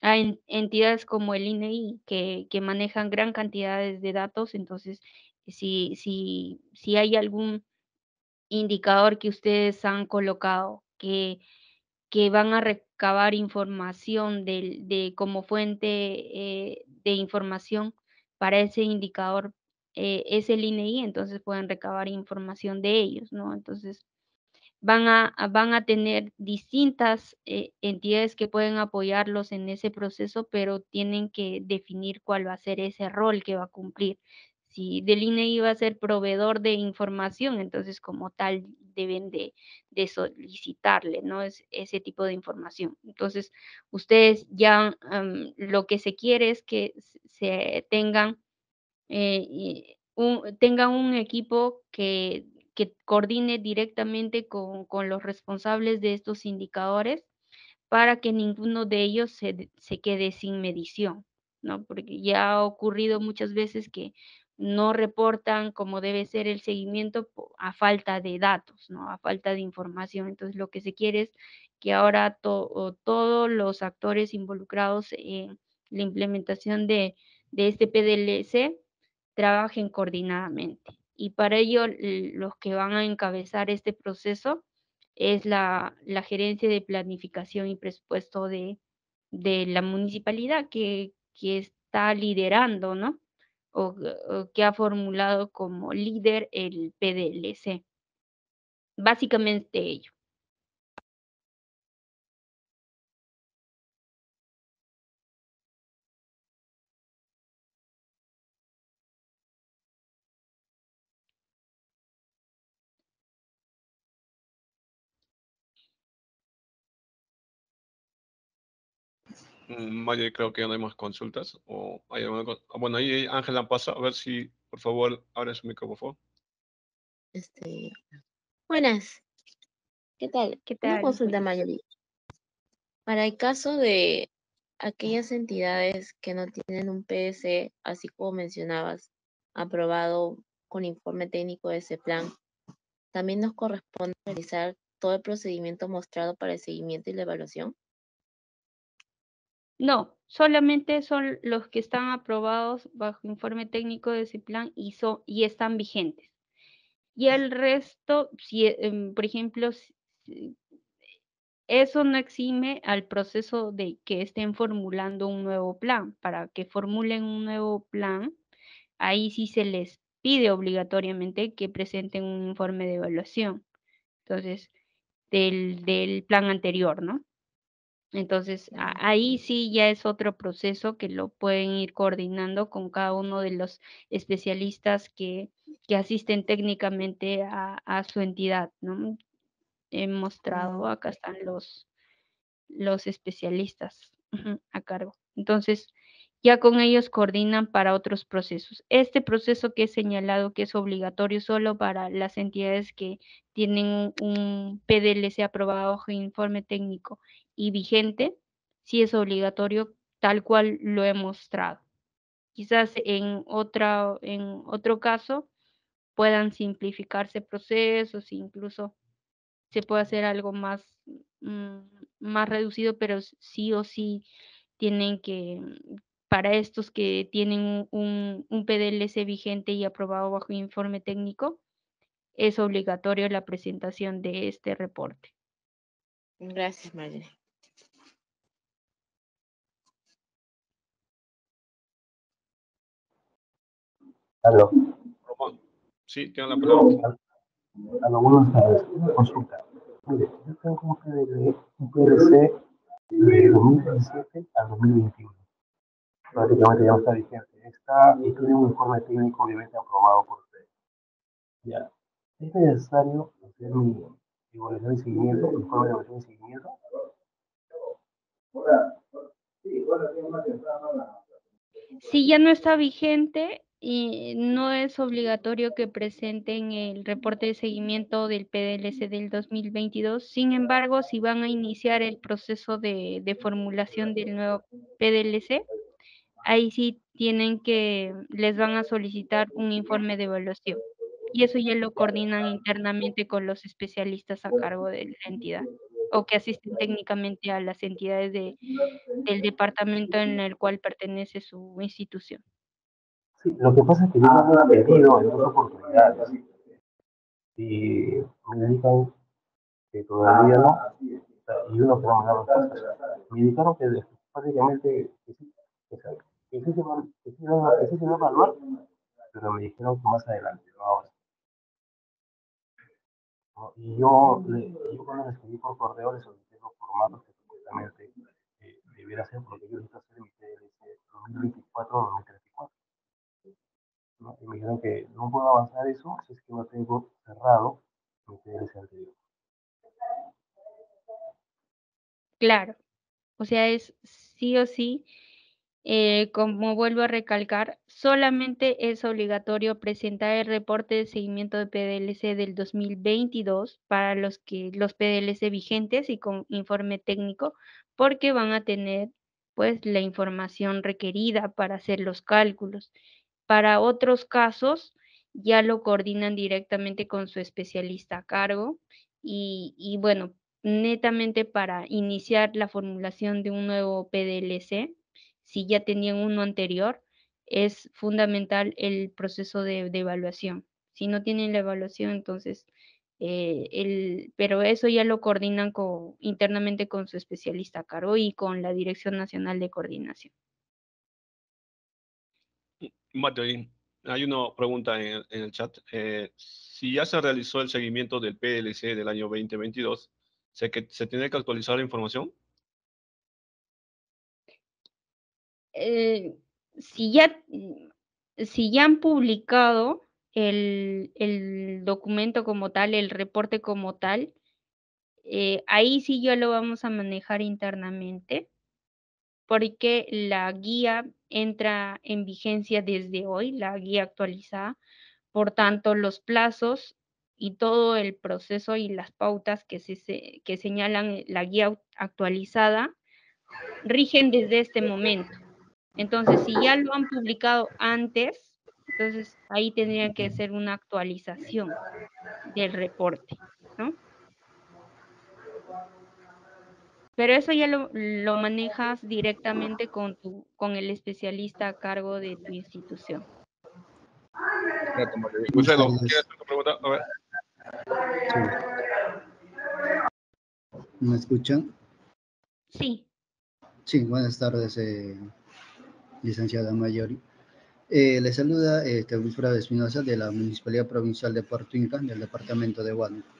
a entidades como el INEI que, que manejan gran cantidades de datos. Entonces, si, si hay algún indicador que ustedes han colocado que, que van a recabar información de, como fuente eh, de información para ese indicador eh, es el e entonces pueden recabar información de ellos, ¿no? Entonces van a, van a tener distintas eh, entidades que pueden apoyarlos en ese proceso, pero tienen que definir cuál va a ser ese rol que va a cumplir. Si del INEI e va a ser proveedor de información, entonces como tal deben de, solicitarle, ¿no? Es ese tipo de información. Entonces, ustedes ya lo que se quiere es que se tengan, eh, un, un equipo que, coordine directamente con, los responsables de estos indicadores para que ninguno de ellos se, se, quede sin medición, ¿no? Porque ya ha ocurrido muchas veces que no reportan como debe ser el seguimiento a falta de datos, ¿no? A falta de información. Entonces, lo que se quiere es que ahora todos los actores involucrados en la implementación de, este PDLC trabajen coordinadamente. Y para ello, los que van a encabezar este proceso es la, gerencia de planificación y presupuesto de, la municipalidad que, que está liderando, ¿no? o, que ha formulado como líder el PDLC. Básicamente ello. Mm, Mayor, creo que no hay más consultas. O hay ah, Bueno, ahí Ángela pasa, a ver si, por favor, abre su micrófono. Este... Buenas. ¿Qué tal? ¿Qué tal? Una consulta, Mayuri. Para el caso de aquellas entidades que no tienen un ps así como mencionabas, aprobado con informe técnico de ese plan, también nos corresponde realizar todo el procedimiento mostrado para el seguimiento y la evaluación. No, solamente son los que están aprobados bajo informe técnico de ese y, y están vigentes. Y el resto, si, eh, em, por ejemplo, eso no exime al proceso de que estén formulando un nuevo plan. Para que formulen un nuevo plan, ahí sí se les pide obligatoriamente que presenten un informe de evaluación. Entonces, del, del plan anterior, ¿no? Entonces, ahí sí ya es otro proceso que lo pueden ir coordinando con cada uno de los especialistas que, que asisten técnicamente a, su entidad, ¿no? He mostrado, ah, acá están los, los especialistas a cargo. Entonces, ya con ellos coordinan para otros procesos. Este proceso que he señalado que es obligatorio solo para las entidades que tienen un PDLC aprobado o informe técnico y vigente, si es obligatorio tal cual lo he mostrado. Quizás en, otra, en otro caso puedan simplificarse procesos, incluso se puede hacer algo más, mm, más reducido, pero sí o sí tienen que, para estos que tienen un, un, PDLC vigente y aprobado bajo informe técnico, es obligatorio la presentación de este reporte. Gracias, María. Carlos. Román. Sí, tiene la palabra. A lo bueno consulta. Mire, yo tengo como que de un PRC de 2017 al 2021. Prácticamente ya no está vigente. Está, y tiene un informe técnico obviamente aprobado por usted. Ya. ¿Es necesario hacer mi evaluación y seguimiento, el informe de evaluación y seguimiento? Si ya no está vigente, y no es obligatorio que presenten el reporte de seguimiento del PDLC del 2022. Sin embargo, si van a iniciar el proceso de, formulación del nuevo PDLC, ahí sí tienen que, les van a solicitar un informe de evaluación. Y eso ya lo coordinan internamente con los especialistas a cargo de la entidad o que asisten técnicamente a las entidades del departamento en el cual pertenece su institución. Sí, lo que pasa es que yo no lo ah, he pedido en otras oportunidades. Y me dedican que todavía no, ah, y uno que no a Me indicaron que prácticamente que sí, que sí, se va a evaluar, pero me dijeron que más adelante, no ahora. Y yo, le, yo cuando les escribí por correo les solicité los formatos que supuestamente eh, debiera ser, porque yo necesito hacer mi TLC 2024 o 2023. ¿no? me que no puedo avanzar eso si es que no tengo cerrado anterior. Claro. O sea, es sí o sí, eh, como vuelvo a recalcar, solamente es obligatorio presentar el reporte de seguimiento de PDLC del 2022 para los que los PDLC vigentes y con informe técnico, porque van a tener pues la información requerida para hacer los cálculos. Para otros casos, ya lo coordinan directamente con su especialista a cargo y, bueno, netamente para iniciar la formulación de un nuevo PDLC, si ya tenían uno anterior, es fundamental el proceso de, evaluación. Si no tienen la evaluación, entonces, eh, el, pero eso ya lo coordinan internamente con su especialista a cargo y con la Dirección Nacional de Coordinación. Martín, hay una pregunta en, el chat. Eh, si ya se realizó el seguimiento del PLC del año 2022, ¿se, que, ¿se tiene que actualizar la información? Eh, si, ya, si ya han publicado el, documento como tal, el reporte como tal, eh, ahí sí ya lo vamos a manejar internamente porque la guía entra en vigencia desde hoy, la guía actualizada. Por tanto, los plazos y todo el proceso y las pautas que, que señalan la guía actualizada rigen desde este momento. Entonces, si ya lo han publicado antes, entonces ahí tendría que ser una actualización del reporte, ¿no? Pero eso ya lo, manejas directamente con, tu, con el especialista a cargo de tu institución. Pues, ¿Me escuchan? Sí. Sí, buenas tardes, eh, licenciada Mayori. Eh, le saluda eh, de Espinosa de la Municipalidad Provincial de Puerto Inca, del Departamento de Huánuco.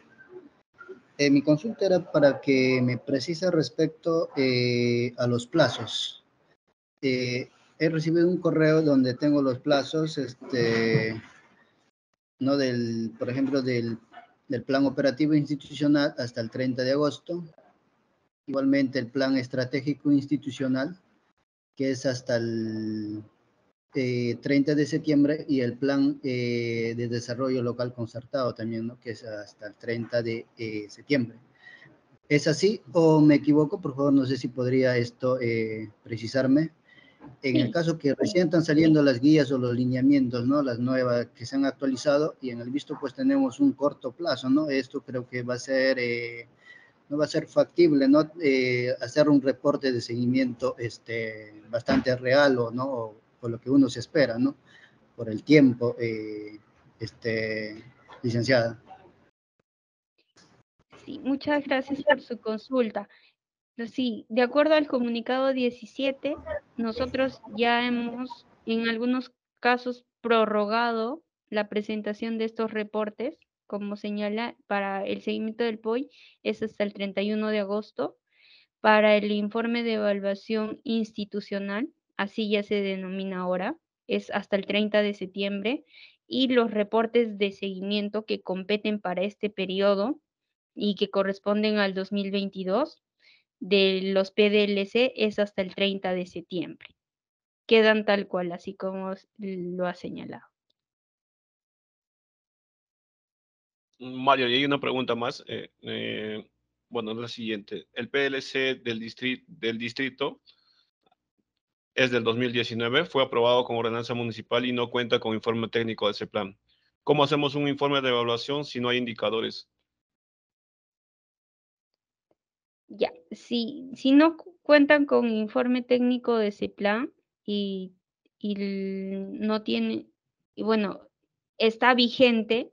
Eh, mi consulta era para que me precise respecto eh, a los plazos. Eh, he recibido un correo donde tengo los plazos, este, ¿no? del, por ejemplo, del, plan operativo institucional hasta el 30 de agosto. Igualmente el plan estratégico institucional, que es hasta el 30 eh, de septiembre y el plan eh, de desarrollo local concertado también, ¿no? que es hasta el 30 de eh, septiembre. ¿Es así o me equivoco? Por favor, no sé si podría esto precisarme. En el caso que recién están saliendo las guías o los lineamientos, ¿no? Las nuevas que se han actualizado y en el visto pues tenemos un corto plazo, ¿no? Esto creo que va a ser, no va a ser factible, ¿no? hacer un reporte de seguimiento este, bastante real o, ¿no? por lo que uno se espera, ¿no? Por el tiempo, eh, este, licenciada. Sí, muchas gracias por su consulta. Sí, de acuerdo al comunicado 17, nosotros ya hemos en algunos casos prorrogado la presentación de estos reportes, como señala para el seguimiento del POI, es hasta el 31 de agosto, para el informe de evaluación institucional así ya se denomina ahora, es hasta el 30 de septiembre, y los reportes de seguimiento que competen para este periodo y que corresponden al 2022 de los PDLC es hasta el 30 de septiembre. Quedan tal cual, así como lo ha señalado. Mario, y hay una pregunta más. Eh, eh, bueno, es la siguiente. El PLC del distrito es del 2019, fue aprobado con ordenanza municipal y no cuenta con informe técnico de ese plan. ¿Cómo hacemos un informe de evaluación si no hay indicadores? Ya, si, si no cuentan con informe técnico de ese plan y, no tiene, y bueno, está vigente,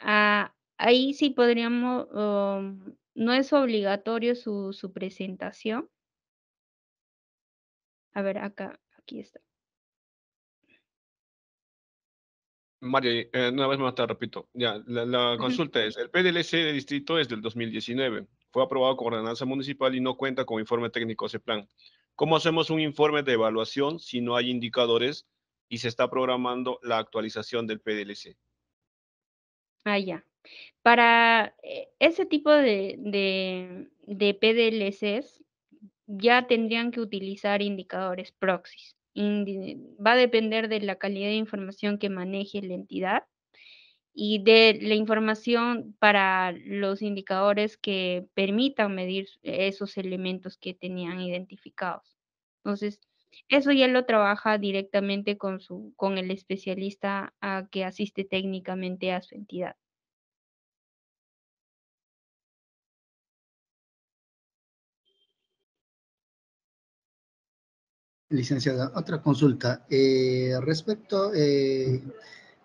ahí sí podríamos, um, no es obligatorio su presentación, a ver, acá, aquí está. Mario, una eh, vez más te repito, ya, la, consulta es, el PDLC de distrito es del 2019, fue aprobado con ordenanza municipal y no cuenta con informe técnico ese plan. ¿Cómo hacemos un informe de evaluación si no hay indicadores y se está programando la actualización del PDLC? Ah, ya. Para eh, ese tipo de, de PDLCs, ya tendrían que utilizar indicadores proxies. va a depender de la calidad de información que maneje la entidad y de la información para los indicadores que permitan medir esos elementos que tenían identificados. Entonces, eso ya lo trabaja directamente con, su, con el especialista que asiste técnicamente a su entidad. licenciada, otra consulta. Eh, respecto, eh,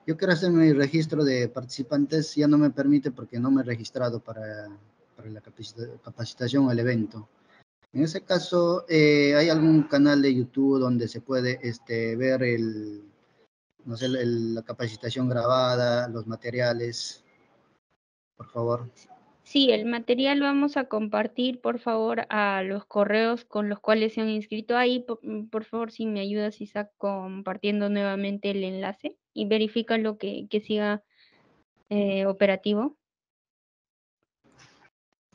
yo quiero hacer mi registro de participantes, ya no me permite porque no me he registrado para, la capacitación o el evento. En ese caso, eh, ¿hay algún canal de YouTube donde se puede este, ver el, no sé, la capacitación grabada, los materiales? Por favor. Sí, el material vamos a compartir, por favor, a los correos con los cuales se han inscrito ahí. Mm, por, favor, si me ayudas, está compartiendo nuevamente el enlace y verifica lo que, siga eh, operativo.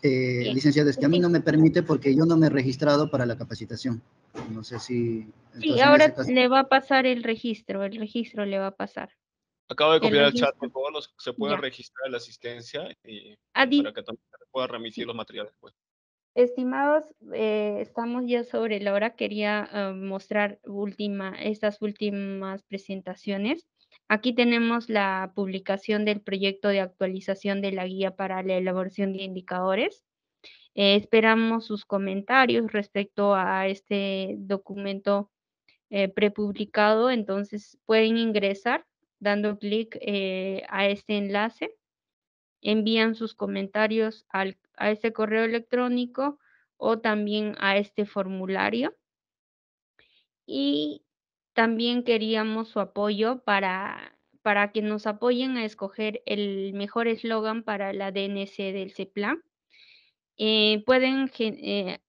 Eh, es que a mí no me permite porque yo no me he registrado para la capacitación. No sé si... Sí, ahora le va a pasar el registro, el registro le va a pasar. Acabo de copiar el, chat, por favor, los, se puedan registrar la asistencia ah, para que también pueda remitir los materiales. Pues. Estimados, eh, estamos ya sobre la hora. Quería ah, mostrar última, estas últimas presentaciones. Aquí tenemos la publicación del proyecto de actualización de la guía para la elaboración de indicadores. Eh, esperamos sus comentarios respecto a este documento eh, prepublicado. Entonces pueden ingresar dando clic eh, a este enlace. Envían sus comentarios a este correo electrónico o también a este formulario. Y también queríamos su apoyo para, para que nos apoyen a escoger el mejor eslogan para la DNC del CEPLAN. Eh, pueden eh,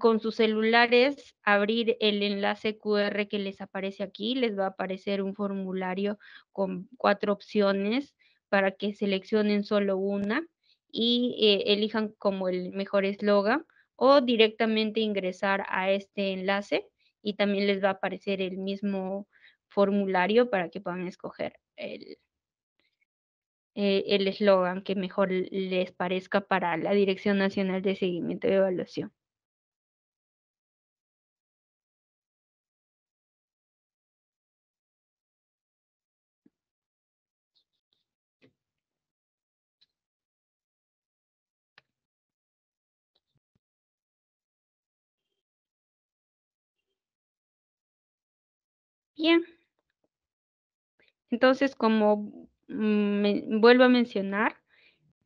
con sus celulares abrir el enlace QR que les aparece aquí. Les va a aparecer un formulario con cuatro opciones para que seleccionen solo una y eh, elijan como el mejor eslogan o directamente ingresar a este enlace y también les va a aparecer el mismo formulario para que puedan escoger el eh, eslogan que mejor les parezca para la Dirección Nacional de Seguimiento y Evaluación. Entonces, como mm, vuelvo a mencionar,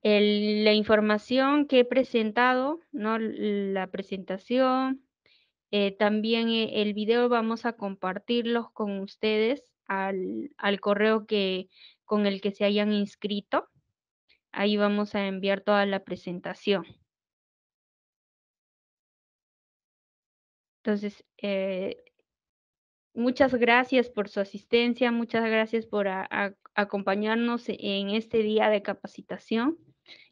la información que he presentado, ¿no? la presentación, eh, también eh, el video vamos a compartirlos con ustedes al, correo que, con el que se hayan inscrito. Ahí vamos a enviar toda la presentación. Entonces, eh, Muchas gracias por su asistencia, muchas gracias por acompañarnos en este día de capacitación.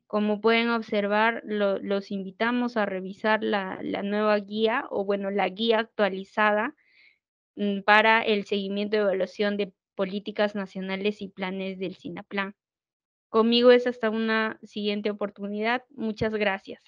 Como pueden observar, los invitamos a revisar la, la nueva guía o bueno, la guía actualizada mm, para el seguimiento y evaluación de políticas nacionales y planes del SINAPLAN. Conmigo es hasta una siguiente oportunidad. Muchas gracias.